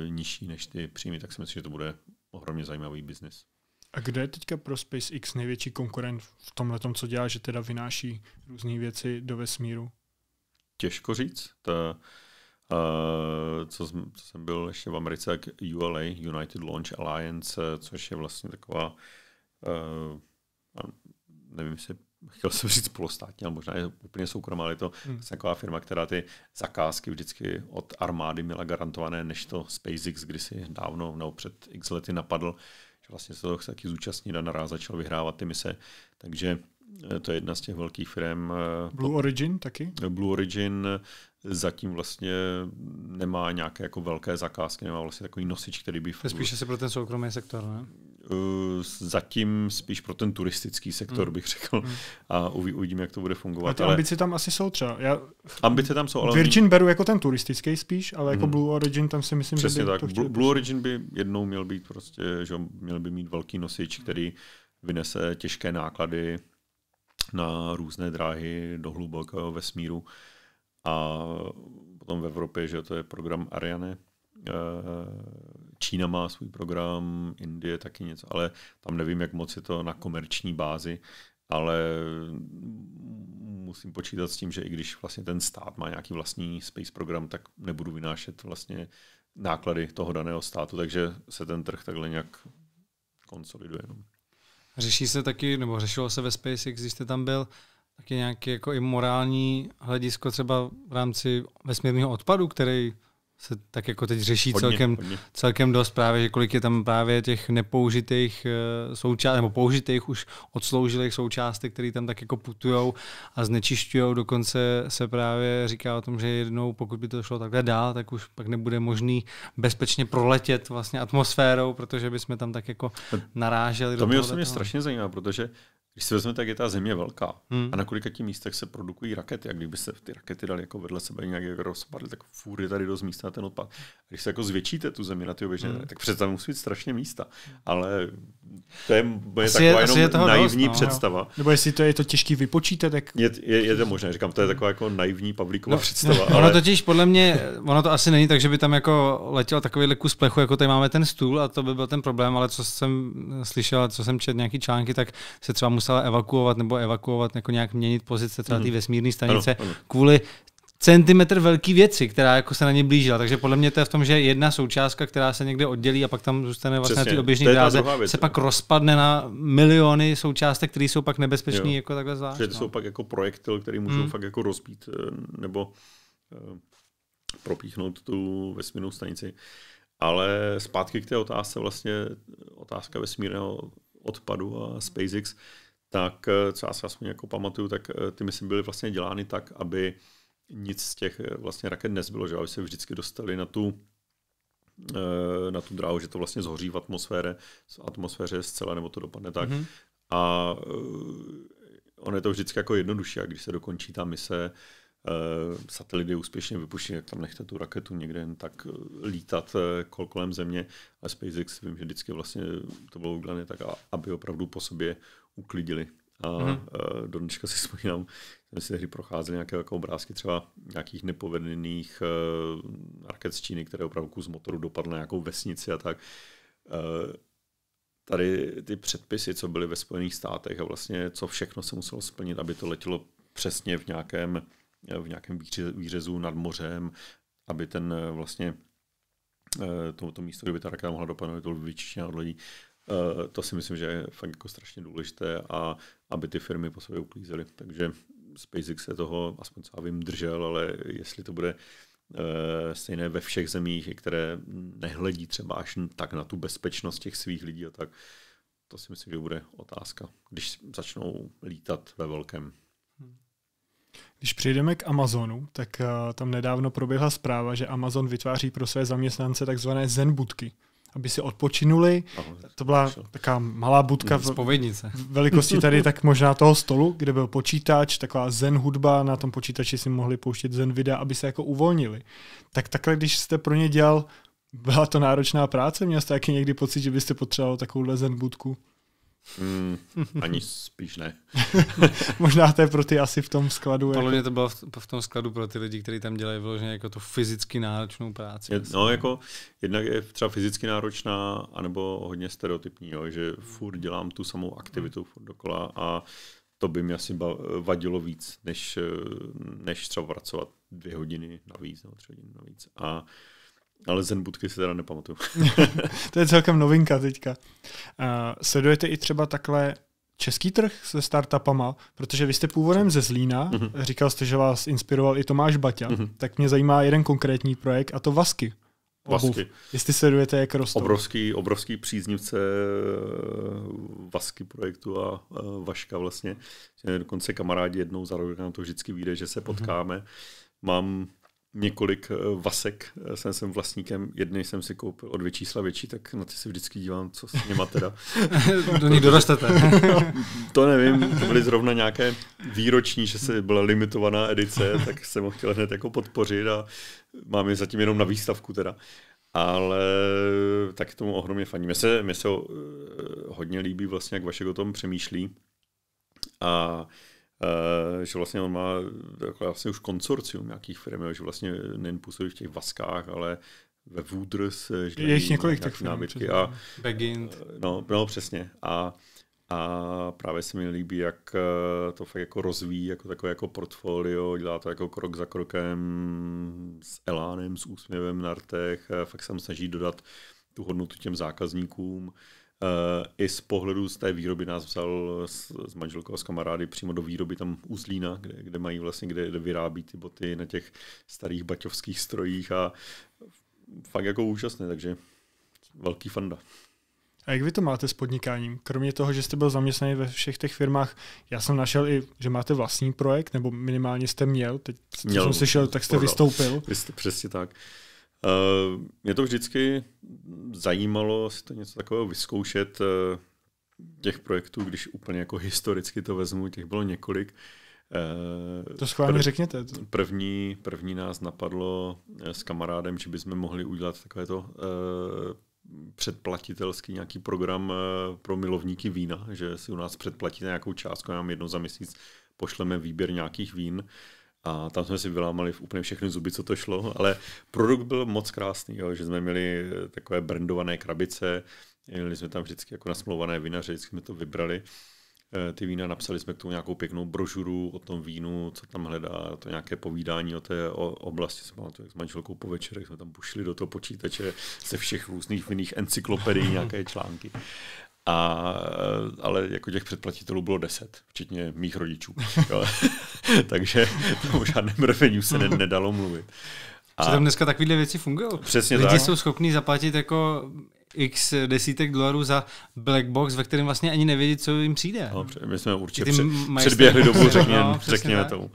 e, nižší než ty příjmy, tak si myslím, že to bude ohromně zajímavý biznis. A kde je teďka pro SpaceX největší konkurent v tomhle, co dělá, že teda vynáší různé věci do vesmíru? Těžko říct. Ta, Uh, co, jsem, co jsem byl ještě v Americe, tak ULA, United Launch Alliance, což je vlastně taková, uh, nevím, jestli chtěl jsem říct polostátní, ale možná je úplně soukromá, ale je to hmm. taková firma, která ty zakázky vždycky od armády měla garantované, než to SpaceX kdysi dávno nebo před x lety napadl, že vlastně se to chce taky zúčastnit a naraz začal vyhrávat ty mise. Takže eh, to je jedna z těch velkých firm. Eh, Blue Origin taky? Blue Origin eh, zatím vlastně nemá nějaké jako velké zakázky, nemá vlastně takový nosič, který by... Spíše se pro ten soukromý sektor, ne? Eh, zatím spíš pro ten turistický sektor, hmm. bych řekl. Hmm. A uvidíme, jak to bude fungovat. A ty ale... ambice tam asi jsou třeba. Já... Ambice tam jsou, ale... Virgin beru jako ten turistický spíš, ale jako hmm. Blue Origin tam si myslím, Přesně že by tak. to Blue, Blue Origin by jednou měl být prostě, že měl by mít velký nosič, hmm. který vynese těžké náklady na různé dráhy do hlubokého vesmíru. A potom v Evropě, že to je program Ariane, eh, Čína má svůj program, Indie taky něco, ale tam nevím, jak moc je to na komerční bázi, ale musím počítat s tím, že i když vlastně ten stát má nějaký vlastní space program, tak nebudu vynášet vlastně náklady toho daného státu, takže se ten trh takhle nějak konsoliduje. No. Řeší se taky, nebo řešilo se ve SpaceX, když jste tam byl, taky nějaké jako i morální hledisko třeba v rámci vesmírného odpadu, který se tak jako teď řeší hodně, celkem, hodně. celkem dost právě, že kolik je tam právě těch nepoužitých eh, součástek, nebo použitých už odsloužilých součástek, které tam tak jako putujou a znečišťují. Dokonce se právě říká o tom, že jednou, pokud by to šlo takhle dál, tak už pak nebude možný bezpečně proletět vlastně atmosférou, protože bychom tam tak jako naráželi. To mě osobně strašně zajímá, protože když si vezmete, tak je ta země velká hmm. a na kolika těch místech se produkují rakety. A kdyby se ty rakety dali jako vedle sebe nějak jako rozpadly, tak fůry tady dost místa na ten odpad. A když se jako zvětšíte tu zemi na ty oběžné, hmm. tak přece tam musí být strašně místa. Ale to je, je asi taková je, jenom je naivní dost, no, představa. No, Nebo jestli to je to těžký vypočítat. Tak... Je, je, je, to možné, říkám, to je taková jako naivní publiková no, představa. No, ale... Ono totiž podle mě, ono to asi není tak, že by tam jako letěl takový kus plechu, jako tady máme ten stůl a to by byl ten problém, ale co jsem slyšel, co jsem četl nějaký články, tak se třeba musela evakuovat nebo evakuovat, jako nějak měnit pozice třeba té hmm. vesmírné stanice ano, ano. kvůli centimetr velký věci, která jako se na ně blížila. Takže podle mě to je v tom, že jedna součástka, která se někde oddělí a pak tam zůstane vlastně Přesně. na té oběžné dráze, se pak rozpadne na miliony součástek, které jsou pak nebezpečné jako takhle zvlášť. Že to no. jsou pak jako projektil, který můžou hmm. fakt jako rozbít eh, nebo uh, propíchnout tu vesmírnou stanici. Ale zpátky k té otázce, vlastně otázka vesmírného odpadu a SpaceX. Uh, tak eh, co já si aspoň vlastně jako pamatuju, tak eh, ty myslím byly vlastně dělány tak, aby nic z těch eh, vlastně raket nezbylo, že aby se vždycky dostali na tu na tu dráhu, že to vlastně zhoří v atmosféře, v atmosféře zcela, nebo to dopadne tak. Mm-hmm. A ono je to vždycky jako jednodušší, a když se dokončí ta mise, satelit je úspěšně vypuštěn, jak tam nechte tu raketu někde jen tak lítat kol kolem země. ale SpaceX vím, že vždycky vlastně to bylo udělané tak, aby opravdu po sobě uklidili. A mm-hmm. do dneška si vzpomínám, jsme si tehdy procházeli nějaké jako obrázky třeba nějakých nepovedených uh, raket z Číny, které opravdu z motoru dopadl na nějakou vesnici a tak. Uh, tady ty předpisy, co byly ve Spojených státech a vlastně co všechno se muselo splnit, aby to letělo přesně v nějakém, v nějakém výřezu nad mořem, aby ten vlastně to, to místo, kde by ta raketa mohla dopadnout, to vyčištěno od lidí, Eh, to si myslím, že je fakt jako strašně důležité a aby ty firmy po sobě uklízely. Takže SpaceX se toho, aspoň co já vím, držel, ale jestli to bude eh, stejné ve všech zemích, které nehledí třeba až tak na tu bezpečnost těch svých lidí tak, to si myslím, že bude otázka, když začnou lítat ve velkém. Hmm. Když přejdeme k Amazonu, tak eh, tam nedávno proběhla zpráva, že Amazon vytváří pro své zaměstnance takzvané zenbudky aby si odpočinuli. To byla taková malá budka v velikosti tady tak možná toho stolu, kde byl počítač, taková zen hudba, na tom počítači si mohli pouštět zen videa, aby se jako uvolnili. Tak takhle, když jste pro ně dělal, byla to náročná práce, měl jste taky někdy pocit, že byste potřeboval takovou zen budku? Mm, ani spíš ne. Možná to je pro ty asi v tom skladu. Podle jako... mě to bylo v, v tom skladu pro ty lidi, kteří tam dělají vyloženě jako tu fyzicky náročnou práci. Je, no jako jednak je třeba fyzicky náročná, anebo hodně stereotypní, jo, že furt dělám tu samou aktivitu hmm. furt dokola a to by mi asi vadilo víc, než, než třeba pracovat dvě hodiny navíc nebo tři hodiny navíc. A uh, ale Zen budky si teda nepamatuju. to je celkem novinka teďka. Uh, sledujete i třeba takhle český trh se startupama, protože vy jste původem ze Zlína, uh-huh. říkal jste, že vás inspiroval i Tomáš Baťa, uh-huh. tak mě zajímá jeden konkrétní projekt a to Vasky. Obuv. Vasky. Jestli sledujete, jak rostou. Obrovský, obrovský příznivce eh, Vasky projektu a eh, Vaška vlastně. Dokonce kamarádi jednou za rok nám to vždycky vyjde, že se mhm. potkáme. Uh-huh. Mám několik eh, vasek, eh, jsem, jsem vlastníkem, jedny jsem si koupil od větší čísla větší, tak na ty si vždycky dívám, co s nima teda. Do nich dorostete. to nevím, to byly zrovna nějaké výroční, že se byla limitovaná edice, tak jsem ho chtěl hned jako podpořit a mám je zatím jenom na výstavku teda. Ale tak tomu ohromně faní. Mně se, mě se ho, eh, hodně líbí vlastně, jak Vašek o tom přemýšlí. A Eh, že vlastně on má jako vlastně už konsorcium nějakých firm, že vlastně nejen působí v těch Vaskách, ale ve Woodrus, eh, že je několik těch námitky. A, Begint. Eh, no, no, přesně. A, a právě se mi líbí, jak to fakt jako rozvíjí, jako takové jako portfolio, dělá to jako krok za krokem s elánem, s úsměvem na rtech, fakt se snaží dodat tu hodnotu těm zákazníkům. Uh, Eh, i z pohledu z té výroby nás vzal s, s manželkou a s kamarády přímo do výroby tam u Zlína, kde, kde mají vlastně, kde, vyrábí ty boty na těch starých baťovských strojích a fakt jako úžasné, takže velký fanda. A jak vy to máte s podnikáním? Kromě toho, že jste byl zaměstnaný ve všech těch firmách, já jsem našel i, že máte vlastní projekt, nebo minimálně jste měl, teď měl, jsem slyšel, tak jste vystoupil. Vy jste, přesně tak. Uh, Eh, mě to vždycky zajímalo si to něco takového vyzkoušet. Eh, těch projektů, když úplně jako historicky to vezmu, těch bylo několik. Eh, to schválně prv, řekněte. To. První, první nás napadlo s kamarádem, že bychom mohli udělat takovéto předplatitelský nějaký program pro milovníky vína, že si u nás předplatíte nějakou částku, nám jedno za měsíc pošleme výběr nějakých vín a tam jsme si vylámali úplně všechny zuby, co to šlo, ale produkt byl moc krásný, jo, že jsme měli eh, takové brandované krabice, měli jsme tam vždycky jako nasmlouvané že vždycky jsme to vybrali eh, ty vína, napsali jsme k tomu nějakou pěknou brožuru o tom vínu, co tam hledá, to nějaké povídání o té oblasti, Jsme to s manželkou po večerech jsme tam pušli do toho počítače ze všech různých vinných encyklopedií nějaké články. A, ale jako těch předplatitelů bylo deset, včetně mých rodičů. Takže o žádném revenue se ne, nedalo mluvit. A... Přitom dneska takovéhle věci fungují. Přesně Lidi tak. jsou schopni zaplatit jako x desítek dolarů za black box, ve kterém vlastně ani nevědí, co jim přijde. No, my jsme určitě před, předběhli dobu, řekně, no, řekněme tak. tomu.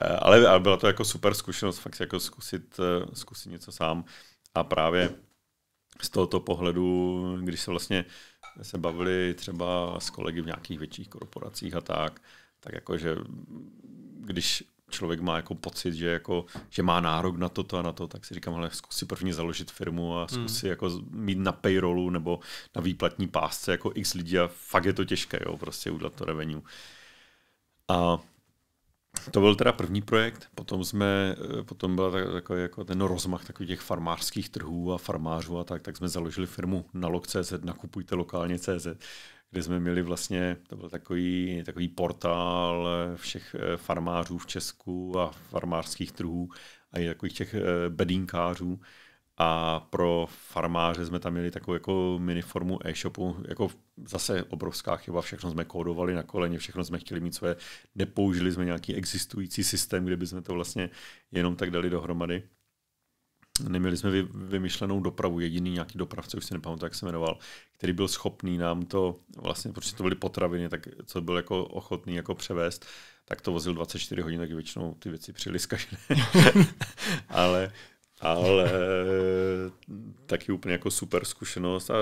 Eh, ale, ale byla to jako super zkušenost, fakt jako zkusit, eh, zkusit něco sám. A právě z tohoto pohledu, když se vlastně jsme se bavili třeba s kolegy v nějakých větších korporacích a tak, tak jakože když člověk má jako pocit, že, jako, že má nárok na toto a na to, tak si říkám, hele, zkus si první založit firmu a hmm. zkus si jako mít na payrollu nebo na výplatní pásce jako x lidí a fakt je to těžké, jo, prostě udělat to revenue. A to byl teda první projekt, potom jsme, eh, potom byl takový jako ten rozmach takových těch farmářských trhů a farmářů a tak, tak jsme založili firmu na lok.cz, nakupujte lokálně CZ, kde jsme měli vlastně, to byl takový, takový portál eh, všech eh, farmářů v Česku a farmářských trhů a i takových těch bedínkářů, a pro farmáře jsme tam měli takovou jako miniformu e-shopu, jako zase obrovská chyba, všechno jsme kódovali na koleně, všechno jsme chtěli mít své, nepoužili jsme nějaký existující systém, kde bychom to vlastně jenom tak dali dohromady. Neměli jsme vymyšlenou dopravu, jediný nějaký dopravce, už si nepamatuji, jak se jmenoval, který byl schopný nám to, vlastně, protože to byly potraviny, tak co byl jako ochotný jako převést, tak to vozil 24 hodin, tak většinou ty věci zkažené. Ale ale taky úplně jako super zkušenost a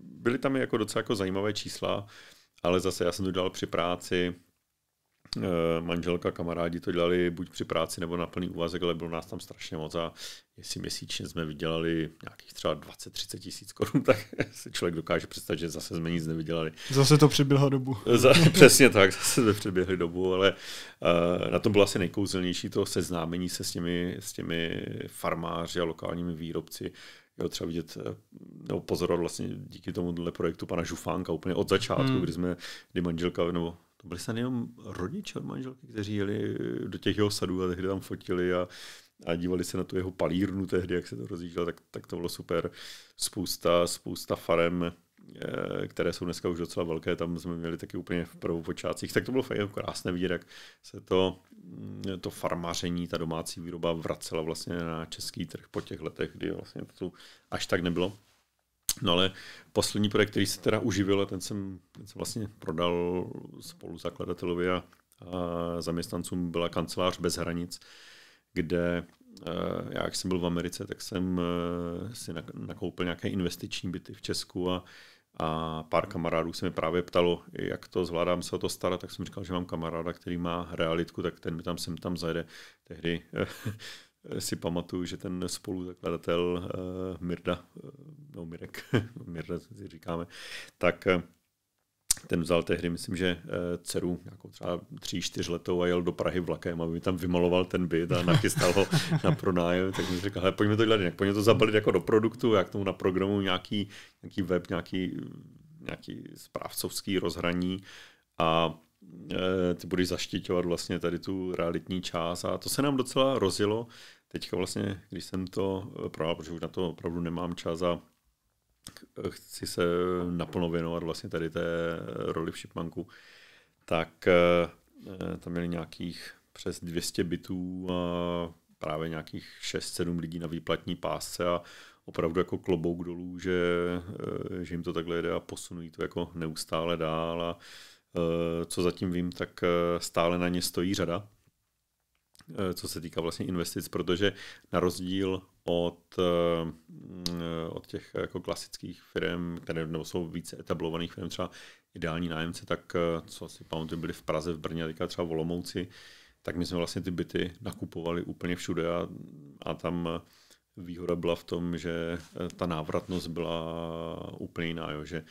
byly tam jako docela jako zajímavé čísla, ale zase já jsem to dělal při práci, Eh, manželka, kamarádi to dělali buď při práci nebo na plný úvazek, ale bylo nás tam strašně moc a jestli měsíčně jsme vydělali nějakých třeba 20-30 tisíc korun, tak si člověk dokáže představit, že zase jsme nic nevydělali. Zase to přiběhlo dobu. přesně tak, zase jsme přiběhli dobu, ale eh, na tom bylo asi nejkouzelnější to seznámení se s těmi, s těmi farmáři a lokálními výrobci, jo, třeba vidět, eh, nebo pozorovat vlastně díky tomuhle projektu pana Žufánka úplně od začátku, hmm. kdy jsme, kdy manželka, nebo to byli se jenom rodiče od manželky, kteří jeli do těch jeho sadů a tehdy tam fotili a, a dívali se na tu jeho palírnu tehdy, jak se to rozjížděl, tak, tak to bylo super. Spousta, spousta farem, eh, které jsou dneska už docela velké, tam jsme měli taky úplně v počátcích, tak to bylo fakt jako krásné vidět, jak se to, mm, to farmaření, ta domácí výroba vracela vlastně na český trh po těch letech, kdy vlastně to tu až tak nebylo. No ale poslední projekt, který se teda uživil, ten jsem, ten jsem vlastně prodal spolu zakladatelovi a, a zaměstnancům, byla kancelář bez hranic, kde eh, já, jak jsem byl v Americe, tak jsem eh, si nakoupil nějaké investiční byty v Česku a, a pár kamarádů se mi právě ptalo, jak to zvládám se o to starat, tak jsem říkal, že mám kamaráda, který má realitku, tak ten mi tam sem tam zajede. Tehdy eh, si pamatuju, že ten spoluzakladatel uh, Mirda, uh, no Mirek, Mirda si říkáme, tak eh, ten vzal tehdy, myslím, že dceru nějakou třeba tří, čtyř letou a jel do Prahy vlakem, aby mi tam vymaloval ten byt a nakystal ho na pronájem. Tak mi říkal, hele, pojďme to dělat jinak, pojďme to zabalit jako do produktu, jak tomu na programu nějaký, nějaký web, nějaký, nějaký správcovský rozhraní a Eh, ty budeš zaštiťovat vlastně tady tu realitní část a to se nám docela rozilo. Teďka vlastně, když jsem to eh, prodal, protože už na to opravdu nemám čas a eh, chci se naplno věnovat vlastně tady té roli v Shipmanku, tak tam měli nějakých přes 200 bytů a právě nějakých 6-7 lidí na výplatní pásce a opravdu jako klobouk dolů, že, že jim to takhle jde a posunují to jako neustále dál a Eh, co zatím vím, tak eh, stále na ně stojí řada, eh, co se týká vlastně investic, protože na rozdíl od, mm, od těch jako klasických firm, které nebo jsou více etablovaných firm, třeba ideální nájemce, tak co si pamatuju, byli v Praze, v Brně, a teďka třeba v Olomouci, tak my jsme vlastně ty byty nakupovali úplně všude a, a tam výhoda byla v tom, že ta návratnost byla úplně jiná, jo, že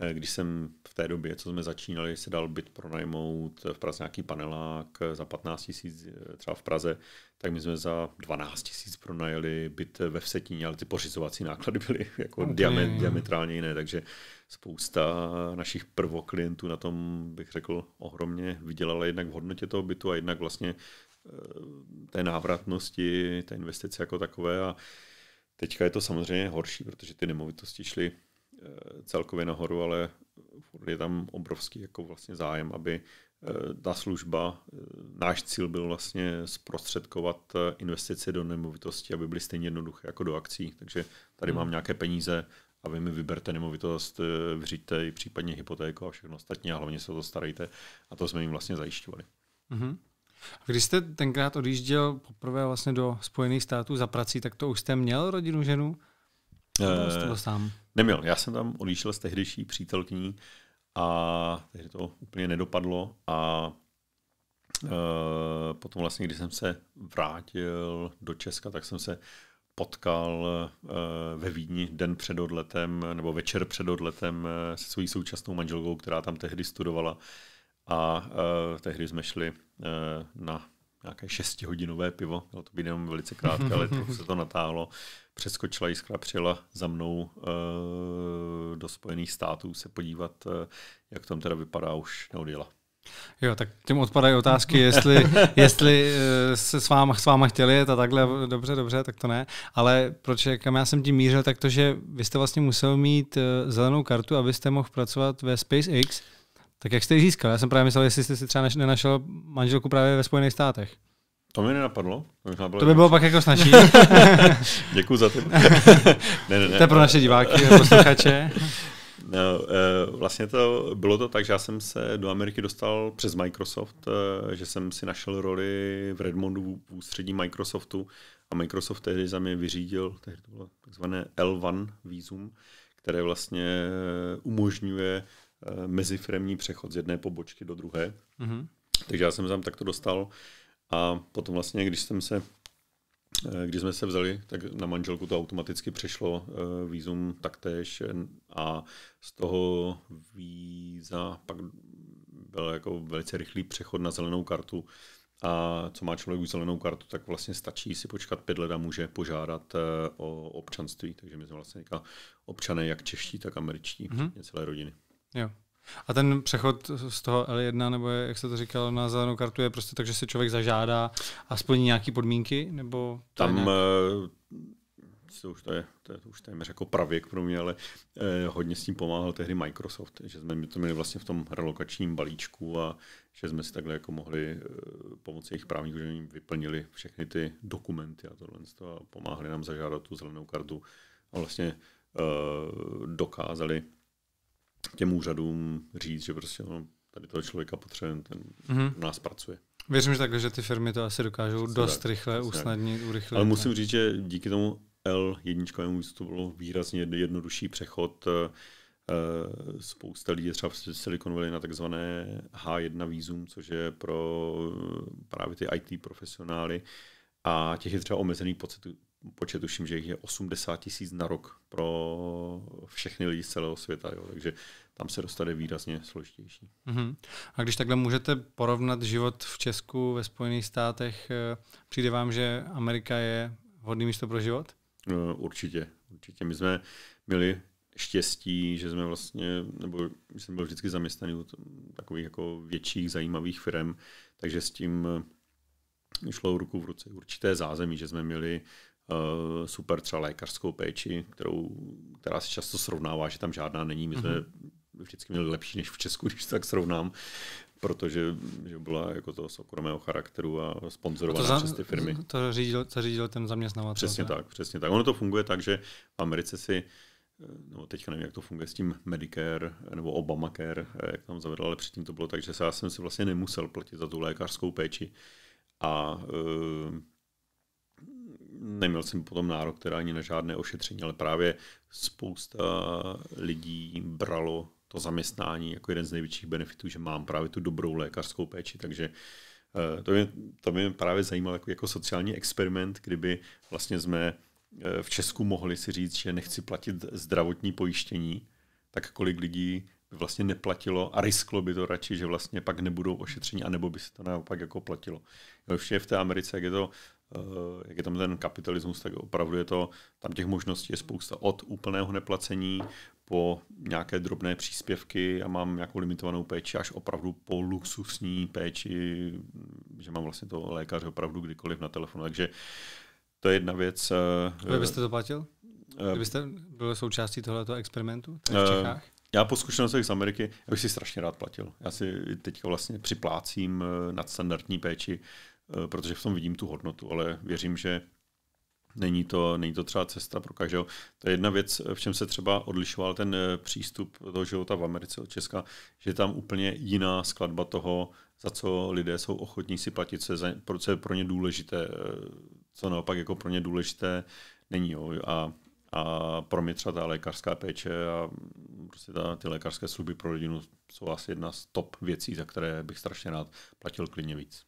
Eh, když jsem v té době, co jsme začínali, se dal byt pronajmout v Praze nějaký panelák eh, za 15 tisíc eh, třeba v Praze, tak my jsme za 12 tisíc pronajeli byt ve Vsetíně, ale ty pořizovací náklady byly jako okay. diamet, diametrálně jiné, takže spousta našich prvoklientů na tom, bych řekl, ohromně vydělala jednak v hodnotě toho bytu a jednak vlastně té návratnosti, té investice jako takové a teďka je to samozřejmě horší, protože ty nemovitosti šly Eh, celkově nahoru, ale je tam obrovský jako vlastně zájem, aby eh, ta služba, eh, náš cíl byl vlastně zprostředkovat investice do nemovitosti, aby byly stejně jednoduché jako do akcí. Takže tady hmm. mám nějaké peníze, a vy mi vyberte nemovitost, vřiďte i případně hypotéku a všechno ostatní a hlavně se o to starejte. A to jsme jim vlastně zajišťovali. hmm A když jste tenkrát odjížděl poprvé vlastně do Spojených států za prací, tak to už jste měl rodinu, ženu? Nebo jste byl sám? neměl. Já jsem tam odjížděl s tehdejší přítelkyní a tehdy to úplně nedopadlo a e, potom vlastně, když jsem se vrátil do Česka, tak jsem se potkal e, ve Vídni den před odletem nebo večer před odletem e, se svojí současnou manželkou, která tam tehdy studovala a e, tehdy jsme šli e, na nějaké šestihodinové pivo, bylo to být jenom velice krátké, ale trochu se to natáhlo. Přeskočila jiskra, přijela za mnou e, do Spojených států se podívat, e, jak tam teda vypadá, už neodjela. Jo, tak tím odpadají otázky, jestli, jestli eh, se s váma, s váma chtěli jet a takhle, dobře, dobře, tak to ne. Ale proč, kam já jsem tím mířil, tak to, že vy jste vlastně musel mít zelenou kartu, abyste mohl pracovat ve SpaceX. Tak jak jste ji získal? Já jsem právě myslel, jestli jste si třeba nenašel manželku právě ve Spojených státech. To mi nenapadlo. To, mi napadlo to by bylo pak jako snažší. Děkuji za to. ne, ne, ne, to je pro naše diváky posluchače. No, eh, vlastně to bylo to tak, že já jsem se do Ameriky dostal přes Microsoft, eh, že jsem si našel roli v Redmondu v ústředí Microsoftu a Microsoft tehdy za mě vyřídil, tehdy to bylo takzvané L1 výzum, které vlastně eh, umožňuje Eh, mezifremní přechod z jedné pobočky do druhé. Mm-hmm. Takže já jsem tam takto dostal a potom vlastně, když jsem se eh, když jsme se vzali, tak na manželku to automaticky přešlo eh, výzum taktéž a z toho víza pak byl jako velice rychlý přechod na zelenou kartu. A co má člověk už zelenou kartu, tak vlastně stačí si počkat pět let a může požádat o občanství. Takže my jsme vlastně občané jak čeští, tak američtí, mm-hmm. celé rodiny. Jo. A ten přechod z toho L1, nebo jak se to říkalo, na zelenou kartu je prostě tak, že si člověk zažádá a splní nějaké podmínky? Nebo tam nějak... to eh, už to je, to, je, už téměř jako pravěk pro mě, ale eh, hodně s tím pomáhal tehdy Microsoft, že jsme to měli vlastně v tom relokačním balíčku a že jsme si takhle jako mohli eh, pomocí jejich právníků, že jim vyplnili všechny ty dokumenty a tohle a pomáhali nám zažádat tu zelenou kartu a vlastně eh, dokázali těm úřadům říct, že prostě no, tady toho člověka potřebujeme, ten mm-hmm. nás pracuje. Věřím, že takhle, že ty firmy to asi dokážou Přesně dost tak, rychle usnadnit, urychlit. Ale musím říct, že díky tomu L1 to bylo výrazně jednodušší přechod. Eh, eh, spousta lidí třeba v Silicon Valley na takzvané H1 výzum, což je pro eh, právě ty IT profesionály. A těch je třeba omezený počet, počet tuším, že jich je 80 tisíc na rok pro všechny lidi z celého světa, jo, takže tam se dostane výrazně složitější. Uh-huh. A když takhle můžete porovnat život v Česku, ve Spojených státech, eh, přijde vám, že Amerika je vhodný místo pro život? No, určitě, určitě. My jsme měli štěstí, že jsme vlastně, nebo jsem byl vždycky zaměstnaný u takových jako větších, zajímavých firm, takže s tím eh, šlo ruku v ruce určité zázemí, že jsme měli Eh, super třeba lékařskou péči, kterou, která se často srovnává, že tam žádná není. My jsme mm-hmm. vždycky měli lepší než v Česku, když se tak srovnám, protože že byla jako toho soukromého charakteru a sponzorovaná a to za, přes ty firmy. To řídil, to řídil ten zaměstnavatel. Přesně ne? tak, přesně tak. Ono to funguje tak, že v Americe si no teďka nevím, jak to funguje s tím Medicare eh, nebo Obamacare, jak tam zavedl, ale předtím to bylo tak, že já jsem si vlastně nemusel platit za tu lékařskou péči a neměl jsem potom nárok teda ani na žádné ošetření, ale právě spousta lidí bralo to zaměstnání jako jeden z největších benefitů, že mám právě tu dobrou lékařskou péči, takže eh, to mě, to mě právě zajímalo jako, jako sociální experiment, kdyby vlastně jsme eh, v Česku mohli si říct, že nechci platit zdravotní pojištění, tak kolik lidí by vlastně neplatilo a risklo by to radši, že vlastně pak nebudou ošetření, anebo by se to naopak jako platilo. vše v té Americe, jak je to Eh, jak je tam ten kapitalismus, tak opravdu je to, tam těch možností je spousta od úplného neplacení po nějaké drobné příspěvky a mám nějakou limitovanou péči až opravdu po luxusní péči, že mám vlastně to lékaře opravdu kdykoliv na telefonu. Takže to je jedna věc. Vy eh, byste to platil? Eh, Kdybyste byl součástí tohoto experimentu tady v Čechách? Já po zkušenostech z Ameriky, já bych si strašně rád platil. Já si teďka vlastně připlácím nadstandardní péči Eh, protože v tom vidím tu hodnotu, ale věřím, že není to, není to třeba cesta pro každého. To je jedna věc, v čem se třeba odlišoval ten eh, přístup toho života v Americe od Česka, že je tam úplně jiná skladba toho, za co lidé jsou ochotní si platit, co je, za, co je pro ně důležité, eh, co naopak jako pro ně důležité není. Jo. A, a pro mě třeba ta lékařská péče a mm, prostě ta, ty lékařské služby pro rodinu jsou asi jedna z top věcí, za které bych strašně rád platil klidně víc.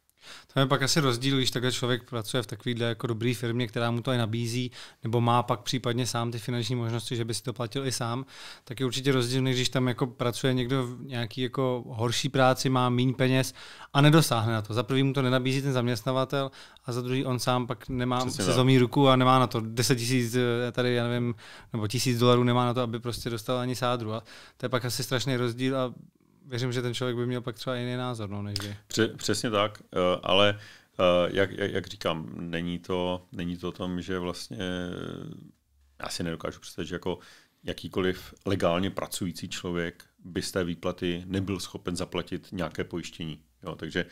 To je pak asi rozdíl, když takhle člověk pracuje v takovýhle jako dobrý firmě, která mu to i nabízí, nebo má pak případně sám ty finanční možnosti, že by si to platil i sám, tak je určitě rozdíl, než když tam jako pracuje někdo v nějaký jako horší práci, má méně peněz a nedosáhne na to. Za prvý mu to nenabízí ten zaměstnavatel a za druhý on sám pak nemá se zomí ruku a nemá na to 10 tisíc eh, tady, já nevím, nebo tisíc dolarů nemá na to, aby prostě dostal ani sádru. A to je pak asi strašný rozdíl a věřím, že ten člověk by měl pak třeba jiný názor, no, než vy. Přesně tak, eh, ale eh, jak, jak, jak říkám, není to, není to o tom, že vlastně já si nedokážu představit, že jako jakýkoliv legálně pracující člověk by z té výplaty nebyl schopen zaplatit nějaké pojištění. Jo, takže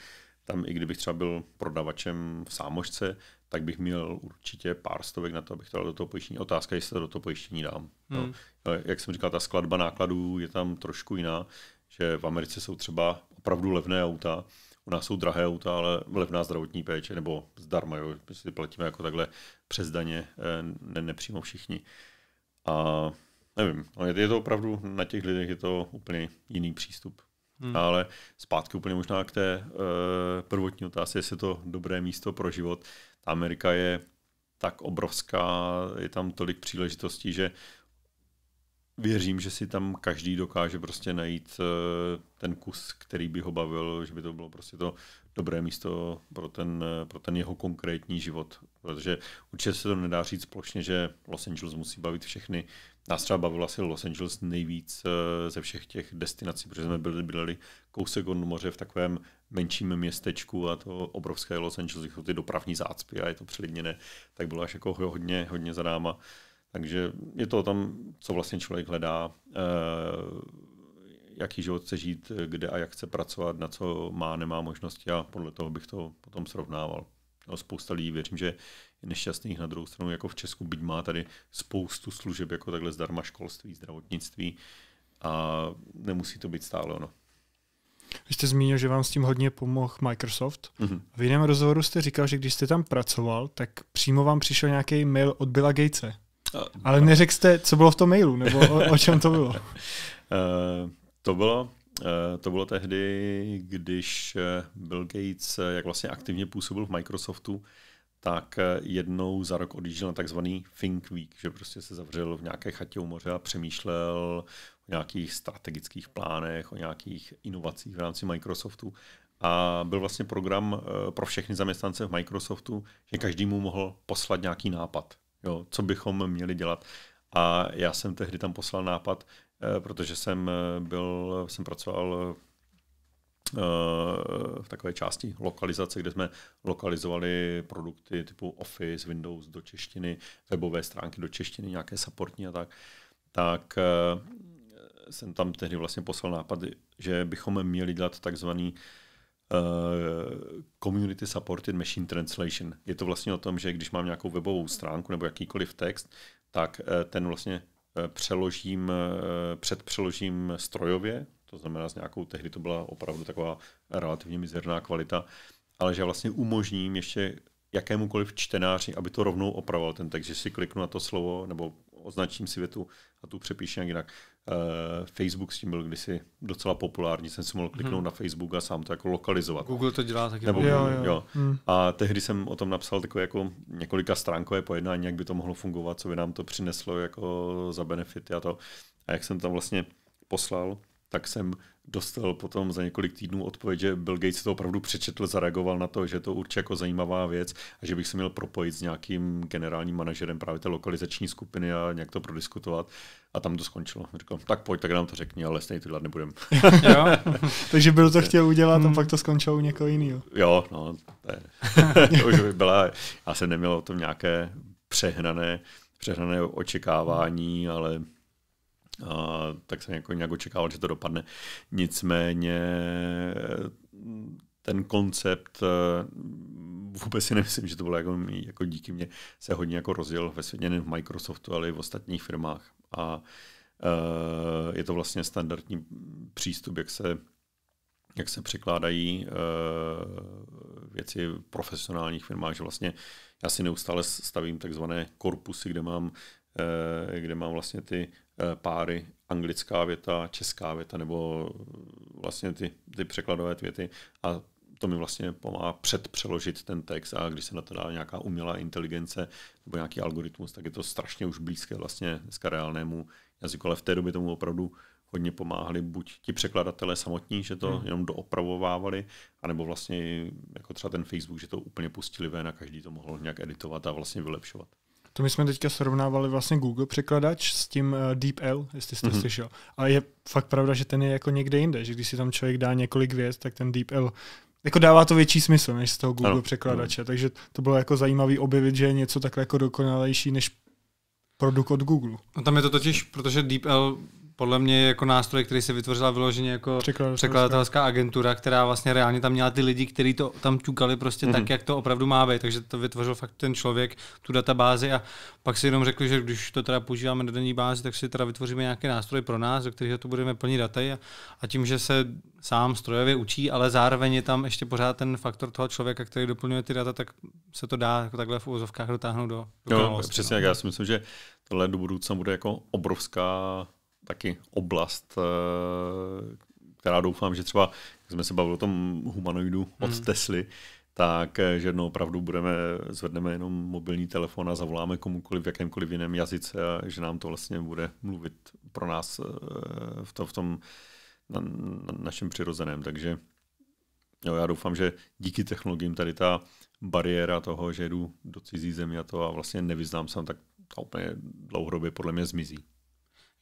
tam, i kdybych třeba byl prodavačem v sámošce, tak bych měl určitě pár stovek na to, abych dal do toho pojištění. Otázka je, jestli to do toho pojištění dám. Hmm. Jo, eh, jak jsem říkal, ta skladba nákladů je tam trošku jiná že v Americe jsou třeba opravdu levné auta, u nás jsou drahé auta, ale levná zdravotní péče, nebo zdarma, jo, my si platíme jako takhle přes daně, eh, ne, nepřímo všichni. A nevím, no, je to opravdu, na těch lidech je to úplně jiný přístup. Hmm. Ale zpátky úplně možná k té uh, prvotní otázce, jestli je to dobré místo pro život. Ta Amerika je tak obrovská, je tam tolik příležitostí, že věřím, že si tam každý dokáže prostě najít eh, ten kus, který by ho bavil, že by to bylo prostě to dobré místo pro ten, eh, pro ten jeho konkrétní život. Protože určitě se to nedá říct plošně, že Los Angeles musí bavit všechny. Nás třeba bavil asi Los Angeles nejvíc eh, ze všech těch destinací, protože jsme byli, byli kousek od moře v takovém menším městečku a to obrovské Los Angeles, ty dopravní zácpy a je to přelidněné, tak bylo až jako hodně, hodně za náma. Uh, takže je to o tom, co vlastně člověk hledá, eh, jaký život chce žít, kde a jak chce pracovat, na co má, nemá možnosti a podle toho bych to potom srovnával. spousta lidí, věřím, že je nešťastných na druhou stranu, jako v Česku, byť má tady spoustu služeb, jako takhle zdarma školství, zdravotnictví a nemusí to být stále ono. Vy jste zmínil, že vám s tím hodně pomohl Microsoft. Mm-hmm. V jiném rozhovoru jste říkal, že když jste tam pracoval, tak přímo vám přišel nějaký mail od Billa Gatese. Ale neřekl jste, co bylo v tom mailu, nebo o, o čem to bylo? uh, to bylo eh, to bylo tehdy, když eh, Bill Gates, jak vlastně aktivně působil v Microsoftu, tak jednou za rok odjížděl na takzvaný Think Week, že prostě se zavřel v nějaké chatě u moře a přemýšlel o nějakých strategických plánech, o nějakých inovacích v rámci Microsoftu. A byl vlastně program pro všechny zaměstnance v Microsoftu, že každý mu mohl poslat nějaký nápad jo, co bychom měli dělat. A já jsem tehdy tam poslal nápad, eh, protože jsem eh, byl, jsem pracoval eh, v takové části lokalizace, kde jsme lokalizovali produkty typu Office, Windows do češtiny, webové stránky do češtiny, nějaké supportní a tak, tak jsem tam tehdy vlastně poslal nápad, že bychom měli dělat takzvaný Eh, community Supported Machine Translation. Je to vlastně o tom, že když mám nějakou webovou stránku nebo jakýkoliv text, tak eh, ten vlastně eh, přeložím, předpřeložím strojově, to znamená s nějakou, tehdy to byla opravdu taková relativně mizerná kvalita, ale že vlastně umožním ještě jakémukoliv čtenáři, aby to rovnou opravoval ten text, že si kliknu na to slovo nebo označím si větu a tu přepíši nějak jinak. Eh, Facebook s tím byl kdysi docela populární, jsem si mohl kliknout hmm. na Facebook a sám to jako lokalizovat. Google to dělá taky. Nebo jo, jo. jo. Hmm. A tehdy jsem o tom napsal takové jako několika stránkové pojednání, jak by to mohlo fungovat, co by nám to přineslo jako za benefity a to. A jak jsem tam vlastně poslal, tak jsem dostal potom za několik týdnů odpověď, že Bill Gates to opravdu přečetl, zareagoval na to, že je to určitě jako zajímavá věc a že bych se měl propojit s nějakým generálním manažerem právě té lokalizační skupiny a nějak to prodiskutovat. A tam to skončilo. Říkal, tak pojď, tak nám to řekni, ale stejně to dělat nebudem. Takže byl to chtěl udělat a hmm. pak to skončilo u někoho jiného. Jo, no, to, je, to už by byla, já jsem neměl o tom nějaké přehnané, přehnané očekávání, ale a, tak jsem jako nějak očekával, že to dopadne. Nicméně ten koncept eh, vůbec si nemyslím, že to bylo jako, jako díky mě se hodně jako rozjel ve světě nejen v Microsoftu, ale i v ostatních firmách. A eh, je to vlastně standardní přístup, jak se jak se překládají eh, věci v profesionálních firmách, že vlastně já si neustále stavím takzvané korpusy, kde mám, kde mám vlastně ty Eh, páry, anglická věta, česká věta, nebo vlastně ty, ty překladové věty a to mi vlastně pomáhá předpřeložit ten text a když se na to dá nějaká umělá inteligence nebo nějaký algoritmus, tak je to strašně už blízké vlastně dneska reálnému jazyku, ale v té době tomu opravdu hodně pomáhali buď ti překladatelé samotní, že to hmm. jenom doopravovávali, anebo vlastně jako třeba ten Facebook, že to úplně pustili ven a každý to mohl nějak editovat a vlastně vylepšovat. To my jsme teďka srovnávali vlastně Google překladač s tím eh, DeepL, jestli jste mm-hmm. slyšel. A je fakt pravda, že ten je jako někde jinde, že když si tam člověk dá několik věc, tak ten DeepL jako dává to větší smysl než z toho Google ano. překladače, takže to bylo jako zajímavý objevit, že je něco takhle jako dokonalejší než produkt od Google. A no tam je to totiž, protože DeepL podle mě jako nástroj, který se vytvořila vyloženě jako překladatelská, překladatelská agentura, která vlastně reálně tam měla ty lidi, kteří to tam ťukali prostě mm-hmm. tak, mhm. jak to opravdu má být. Takže to vytvořil fakt ten člověk, tu databázi a pak si jenom řekli, že když to teda používáme na denní bázi, tak si teda vytvoříme nějaký nástroj pro nás, do kterého to budeme plnit data a, a tím, že se sám strojově učí, ale zároveň je tam ještě pořád ten faktor toho člověka, který doplňuje ty data, tak se to dá jako takhle v úzovkách dotáhnout do, do jo, přesně no. já si myslím, že tohle do budoucna bude jako obrovská taky oblast, eh, která doufám, že třeba, jak jsme se bavili o tom humanoidu od hmm. Tesly, tak eh, že jednou opravdu budeme, zvedneme jenom mobilní telefon a zavoláme komukoliv v jakémkoliv jiném jazyce a že nám to vlastně bude mluvit pro nás eh, v, to, v tom na, na našem přirozeném. Takže jo, já doufám, že díky technologiím tady ta bariéra toho, že jdu do cizí země a to a vlastně nevyznám se, tak ta úplně dlouhodobě podle mě zmizí.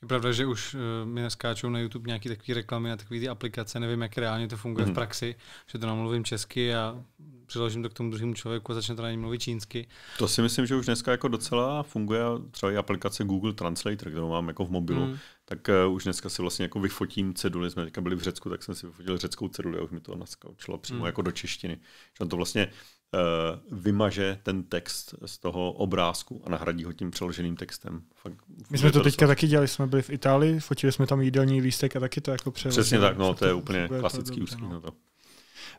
Je pravda, že už eh, mi neskáčou na YouTube nějaké takové reklamy a takové ty aplikace, nevím, jak reálně to funguje mm. v mhm. praxi, že to namluvím česky a přiložím to k tomu druhému člověku a začne to na něj mluvit čínsky. To si myslím, že už dneska jako docela funguje třeba i aplikace Google Translator, kterou mám jako v mobilu, mm. tak uh, už dneska si vlastně jako vyfotím ceduly, jsme teďka byli v Řecku, tak jsem si vyfotil řeckou ceduli a už mi to naskočilo přímo mm. jako do češtiny. Že on to vlastně Eh, vymaže ten text z toho obrázku a nahradí ho tím přeloženým textem. Fakt, My jsme to teďka taky dělali, jsme byli v Itálii, fotili jsme tam jídelní lístek a taky to jako přeložili. Přesně tak, no, to je úplně klasický úzký. No. To.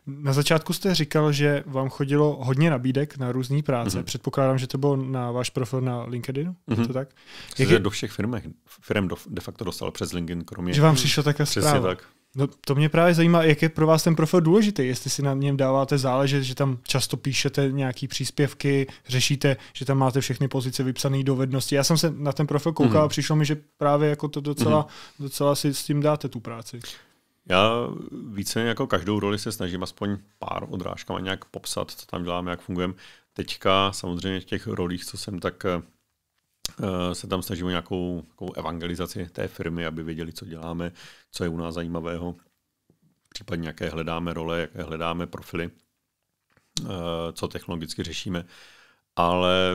Na začátku jste říkal, že vám chodilo hodně nabídek na různé práce. Mm-hmm. Předpokládám, že to bylo na váš profil na LinkedInu, mm-hmm. je to mhm. tak? Jak je... do všech firm, firm de facto dostal přes LinkedIn, kromě... Že vám přišlo takhle Přesně tak. No to mě právě zajímá, jak je pro vás ten profil důležitý, jestli si na něm dáváte záležet, že tam často píšete nějaký příspěvky, řešíte, že tam máte všechny pozice vypsané dovednosti. Já jsem se na ten profil koukal mm-hmm. a mhm. přišlo mi, že právě jako to docela, mm-hmm. docela si s tím dáte tu práci. Já více jako každou roli se snažím aspoň pár odrážkama nějak popsat, co tam děláme, jak fungujeme. Teďka samozřejmě v těch rolích, co jsem tak eh, Eh, se tam snažíme nějakou, nějakou evangelizaci té firmy, aby věděli, co děláme, co je u nás zajímavého, případně jaké hledáme role, jaké hledáme profily, eh, co technologicky řešíme. Ale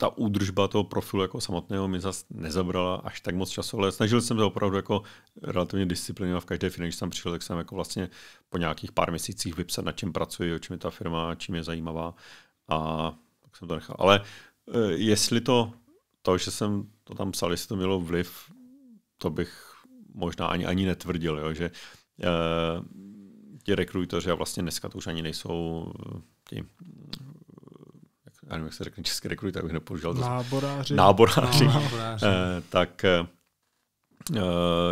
ta údržba toho profilu jako samotného mi zase nezabrala až tak moc času, ale snažil jsem se opravdu jako relativně disciplinovat v každé firmě, když jsem přišel, tak jsem jako vlastně po nějakých pár měsících vypsat, na čem pracuji, o čem je ta firma, čím je zajímavá a tak jsem to nechal. Ale eh, jestli to to, že jsem to tam psal, jestli to mělo vliv, to bych možná ani, ani netvrdil, jo, že e, ti rekrutoři, a vlastně dneska to už ani nejsou eh, ti já nevím, jak se řekne český rekrut, bych nepoužil to. Náboráři. Náboráři. No, eh, náboráři. E, tak e,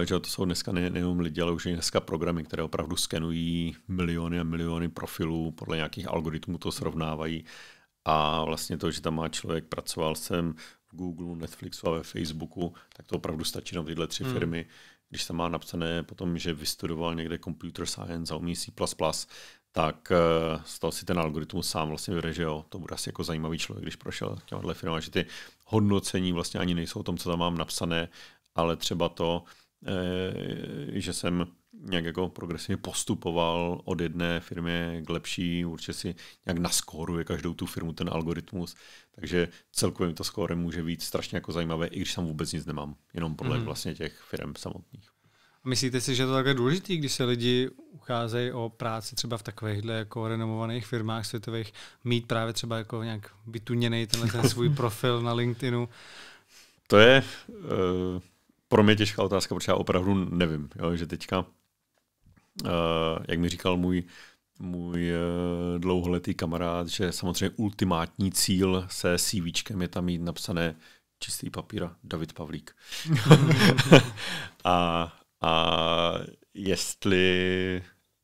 že to jsou dneska nejenom lidi, ale už i dneska programy, které opravdu skenují miliony a miliony profilů, podle nějakých algoritmů to srovnávají. A vlastně to, že tam má člověk, pracoval jsem Googleu, Netflixu a ve Facebooku, tak to opravdu stačí na tyhle tři hmm. firmy. Když se má napsané potom, že vystudoval někde computer science a umí C++, tak eh, z toho si ten algoritmus sám vlastně vybere, že jo, to bude asi jako zajímavý člověk, když prošel těmhle firmy, že ty hodnocení vlastně ani nejsou o tom, co tam mám napsané, ale třeba to, eh, že jsem nějak jako progresivně postupoval od jedné firmy k lepší, určitě si nějak naskóruje každou tu firmu ten algoritmus, takže celkově to skóre může být strašně jako zajímavé, i když tam vůbec nic nemám, jenom podle mm-hmm. vlastně těch firm samotných. A myslíte si, že je to takhle důležité, když se lidi ucházejí o práci třeba v takovýchhle jako renomovaných firmách světových, mít právě třeba jako nějak vytuněný tenhle ten svůj profil na LinkedInu? To je uh, pro mě těžká otázka, protože já opravdu nevím, jo, že teďka, uh, jak mi říkal můj můj dlouholetý kamarád, že samozřejmě ultimátní cíl se CVčkem je tam mít napsané čistý papír David Pavlík. a, a jestli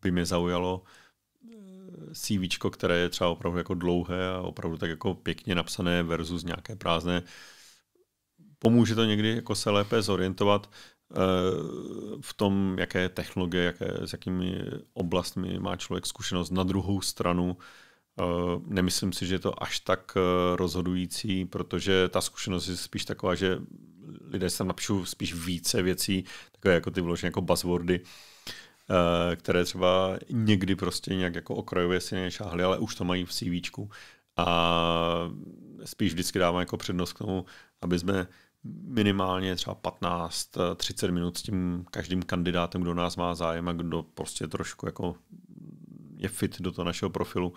by mě zaujalo eh, CV, které je třeba opravdu jako dlouhé a opravdu tak jako pěkně napsané versus nějaké prázdné, pomůže to někdy jako se lépe zorientovat. Eh, v tom, jaké technologie, jaké, s jakými oblastmi má člověk zkušenost. Na druhou stranu, eh, nemyslím si, že je to až tak eh, rozhodující, protože ta zkušenost je spíš taková, že lidé se napíšou spíš více věcí, takové jako ty vložené jako buzzwordy, které třeba někdy prostě nějak jako okrajově si nešáhly, ale už to mají v CVčku a spíš vždycky dávám jako přednost k tomu, aby jsme minimálně třeba 15-30 eh, minut s tím každým kandidátem, kdo nás má zájem a kdo prostě trošku jako je fit do toho našeho profilu,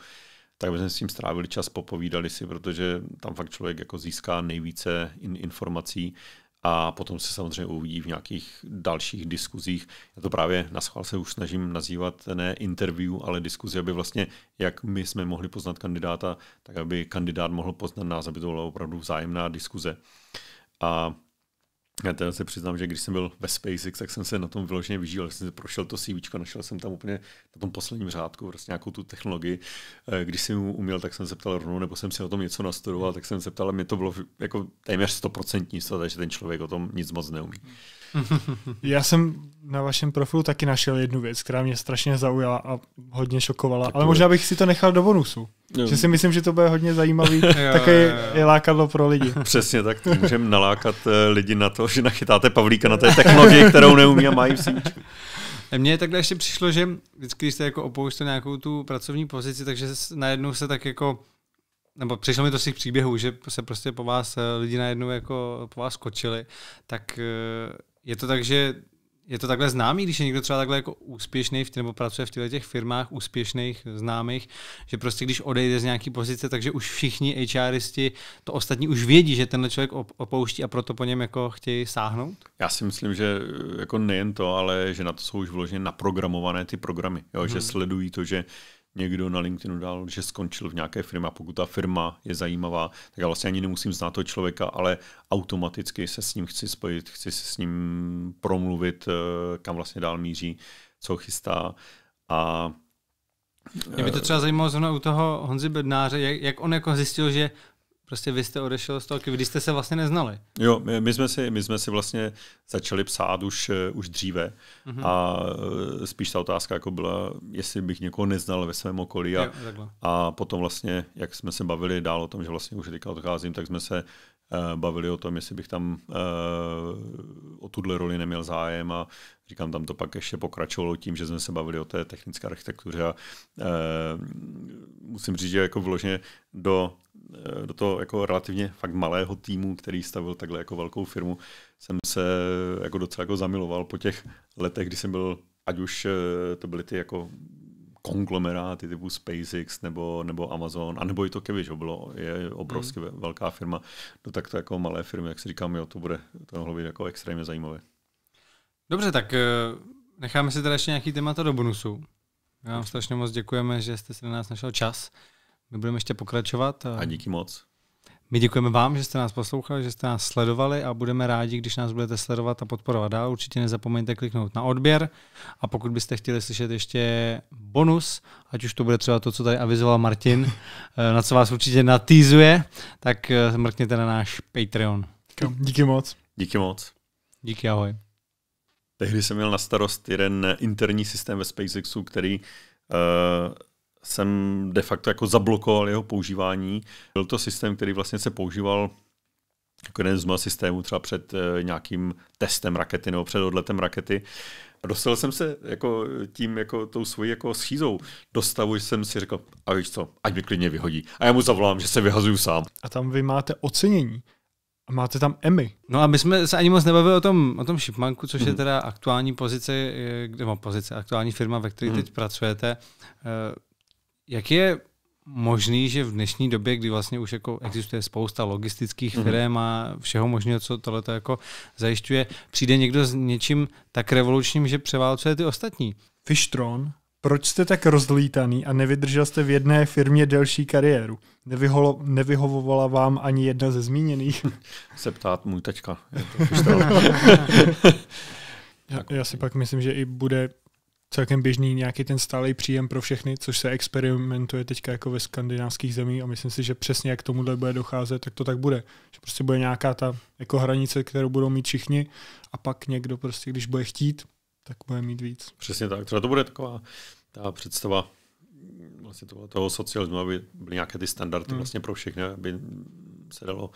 tak bychom s tím strávili čas, popovídali si, protože tam fakt člověk jako získá nejvíce in informací a potom se samozřejmě uvidí v nějakých dalších diskuzích. Já to právě na schvál se už snažím nazývat ne interview, ale diskuzi, aby vlastně, jak my jsme mohli poznat kandidáta, tak aby kandidát mohl poznat nás, aby to byla opravdu vzájemná diskuze. Uh, a já teda se přiznám, že když jsem byl ve SpaceX, tak jsem se na tom vyloženě vyžil. Jsem prošel to CV, našel jsem tam úplně na tom posledním řádku prostě nějakou tu technologii. Eh, když jsem mu uměl, tak jsem se ptal rovnou, nebo jsem si o tom něco nastudoval, tak jsem se ptal, mě to bylo jako téměř stoprocentní, takže ten člověk o tom nic moc neumí. Hmm. Já jsem na vašem profilu taky našel jednu věc, která mě strašně zaujala a hodně šokovala, tak ale možná bych si to nechal do bonusu. Jo. Že si myslím, že to bude hodně zajímavý, také je lákadlo pro lidi. Přesně tak, můžeme nalákat eh, lidi na to, že nachytáte Pavlíka na té technologii, kterou neumí a mají v síničku. Mně takhle ještě přišlo, že vždycky, když jste jako opouštěli nějakou tu pracovní pozici, takže najednou se tak jako nebo přišlo mi to z těch příběhů, že se prostě po vás eh, lidi najednou jako po vás skočili, tak eh, je to tak, že je to takhle známý, když je někdo třeba takhle jako úspěšný v, nebo pracuje v těchto těch firmách úspěšných, známých, že prostě když odejde z nějaký pozice, takže už všichni HRisti, to ostatní už vědí, že tenhle člověk opouští a proto po něm jako chtějí sáhnout? Já si myslím, že e, jako nejen to, ale že na to jsou už vloženě naprogramované ty programy, jo? Hmm. že sledují to, že někdo na LinkedInu dal, že skončil v nějaké firmě a pokud ta firma je zajímavá, tak já vlastně ani nemusím znát toho člověka, ale automaticky se s ním chci spojit, chci se s ním promluvit, eh, kam vlastně dál míří, co chystá a mě by to třeba zajímalo zrovna u toho Honzi Bednáře, jak, jak on jako zjistil, že prostě vy jste odešel z toho, když jste se vlastně neznali. Jo, my, my, jsme, si, my jsme si vlastně začali psát už, eh, už dříve mm-hmm. a eh, spíš ta otázka jako byla, jestli bych někoho neznal ve svém okolí a, jo, a potom vlastně, jak jsme se bavili dál o tom, že vlastně už teďka odcházím, tak jsme se Eh, bavili o tom, jestli bych tam eh, o tuhle roli neměl zájem a říkám, tam to pak ještě pokračovalo tím, že jsme se bavili o té technické architektuře a eh, musím říct, že jako vložně do, do toho jako relativně fakt malého týmu, který stavil takhle jako velkou firmu, jsem se jako docela jako zamiloval po těch letech, kdy jsem byl ať už to byly ty jako konglomeráty typu SpaceX nebo, nebo Amazon, a nebo i to Kevy, že bylo, je obrovsky hmm. velká firma, no tak to jako malé firmy, jak si říkám, jo, to bude, to mohlo být jako extrémně zajímavé. Dobře, tak eh, necháme si teda ještě nějaký témata do bonusu. Já vám strašně moc děkujeme, že jste si na nás našel čas. My budeme ještě pokračovat. A, a díky moc. My děkujeme vám, že jste nás poslouchali, že jste nás sledovali a budeme rádi, když nás budete sledovat a podporovat dál. Určitě nezapomeňte kliknout na odběr a pokud byste chtěli slyšet ještě bonus, ať už to bude třeba to, co tady avizoval Martin, eh, na co vás určitě natýzuje, tak eh, mrkněte na náš Patreon. Díky moc. Díky moc. Díky, ahoj. Tehdy jsem měl na starost jeden interní systém ve SpaceXu, který uh, jsem de facto jako zablokoval jeho používání. Byl to systém, který vlastně se používal jako jeden z mnoha systémů třeba před eh, nějakým testem rakety nebo před odletem rakety. A dostal jsem se jako tím, jako tou svojí jako schízou do stavu, že jsem si řekl, a víš co, ať mi klidně vyhodí. A já mu zavolám, že se vyhazuju sám. A tam vy máte ocenění. A máte tam Emmy. No a my jsme se ani moc nebavili o tom, o tom Shipmanku, což mm. je mhm. teda aktuální pozice, eh, kde má no, pozice, aktuální firma, ve které mm. teď pracujete. Eh, jak je možný, že v dnešní době, kdy vlastně už jako existuje spousta logistických mhm. firm mm. a všeho možného, co tohle jako zajišťuje, přijde někdo s něčím tak revolučním, že převálcuje ty ostatní. Fishtron, proč jste tak rozlítaný a nevydržel jste v jedné firmě delší kariéru? Nevyholo, nevyhovovala vám ani jedna ze zmíněných? Se ptát můj tečka. já, já si pak myslím, že i bude celkem běžný nějaký ten stálý příjem pro všechny, což se experimentuje teďka jako ve skandinávských zemích a myslím si, že přesně jak tomuhle bude docházet, tak to tak bude. Že prostě bude nějaká ta jako hranice, kterou budou mít všichni a pak někdo prostě, když bude chtít, tak bude mít víc. Přesně tak. Třeba to bude taková ta představa vlastně toho, toho socialismu, aby byly nějaké ty standardy hmm. vlastně pro všechny, aby se dalo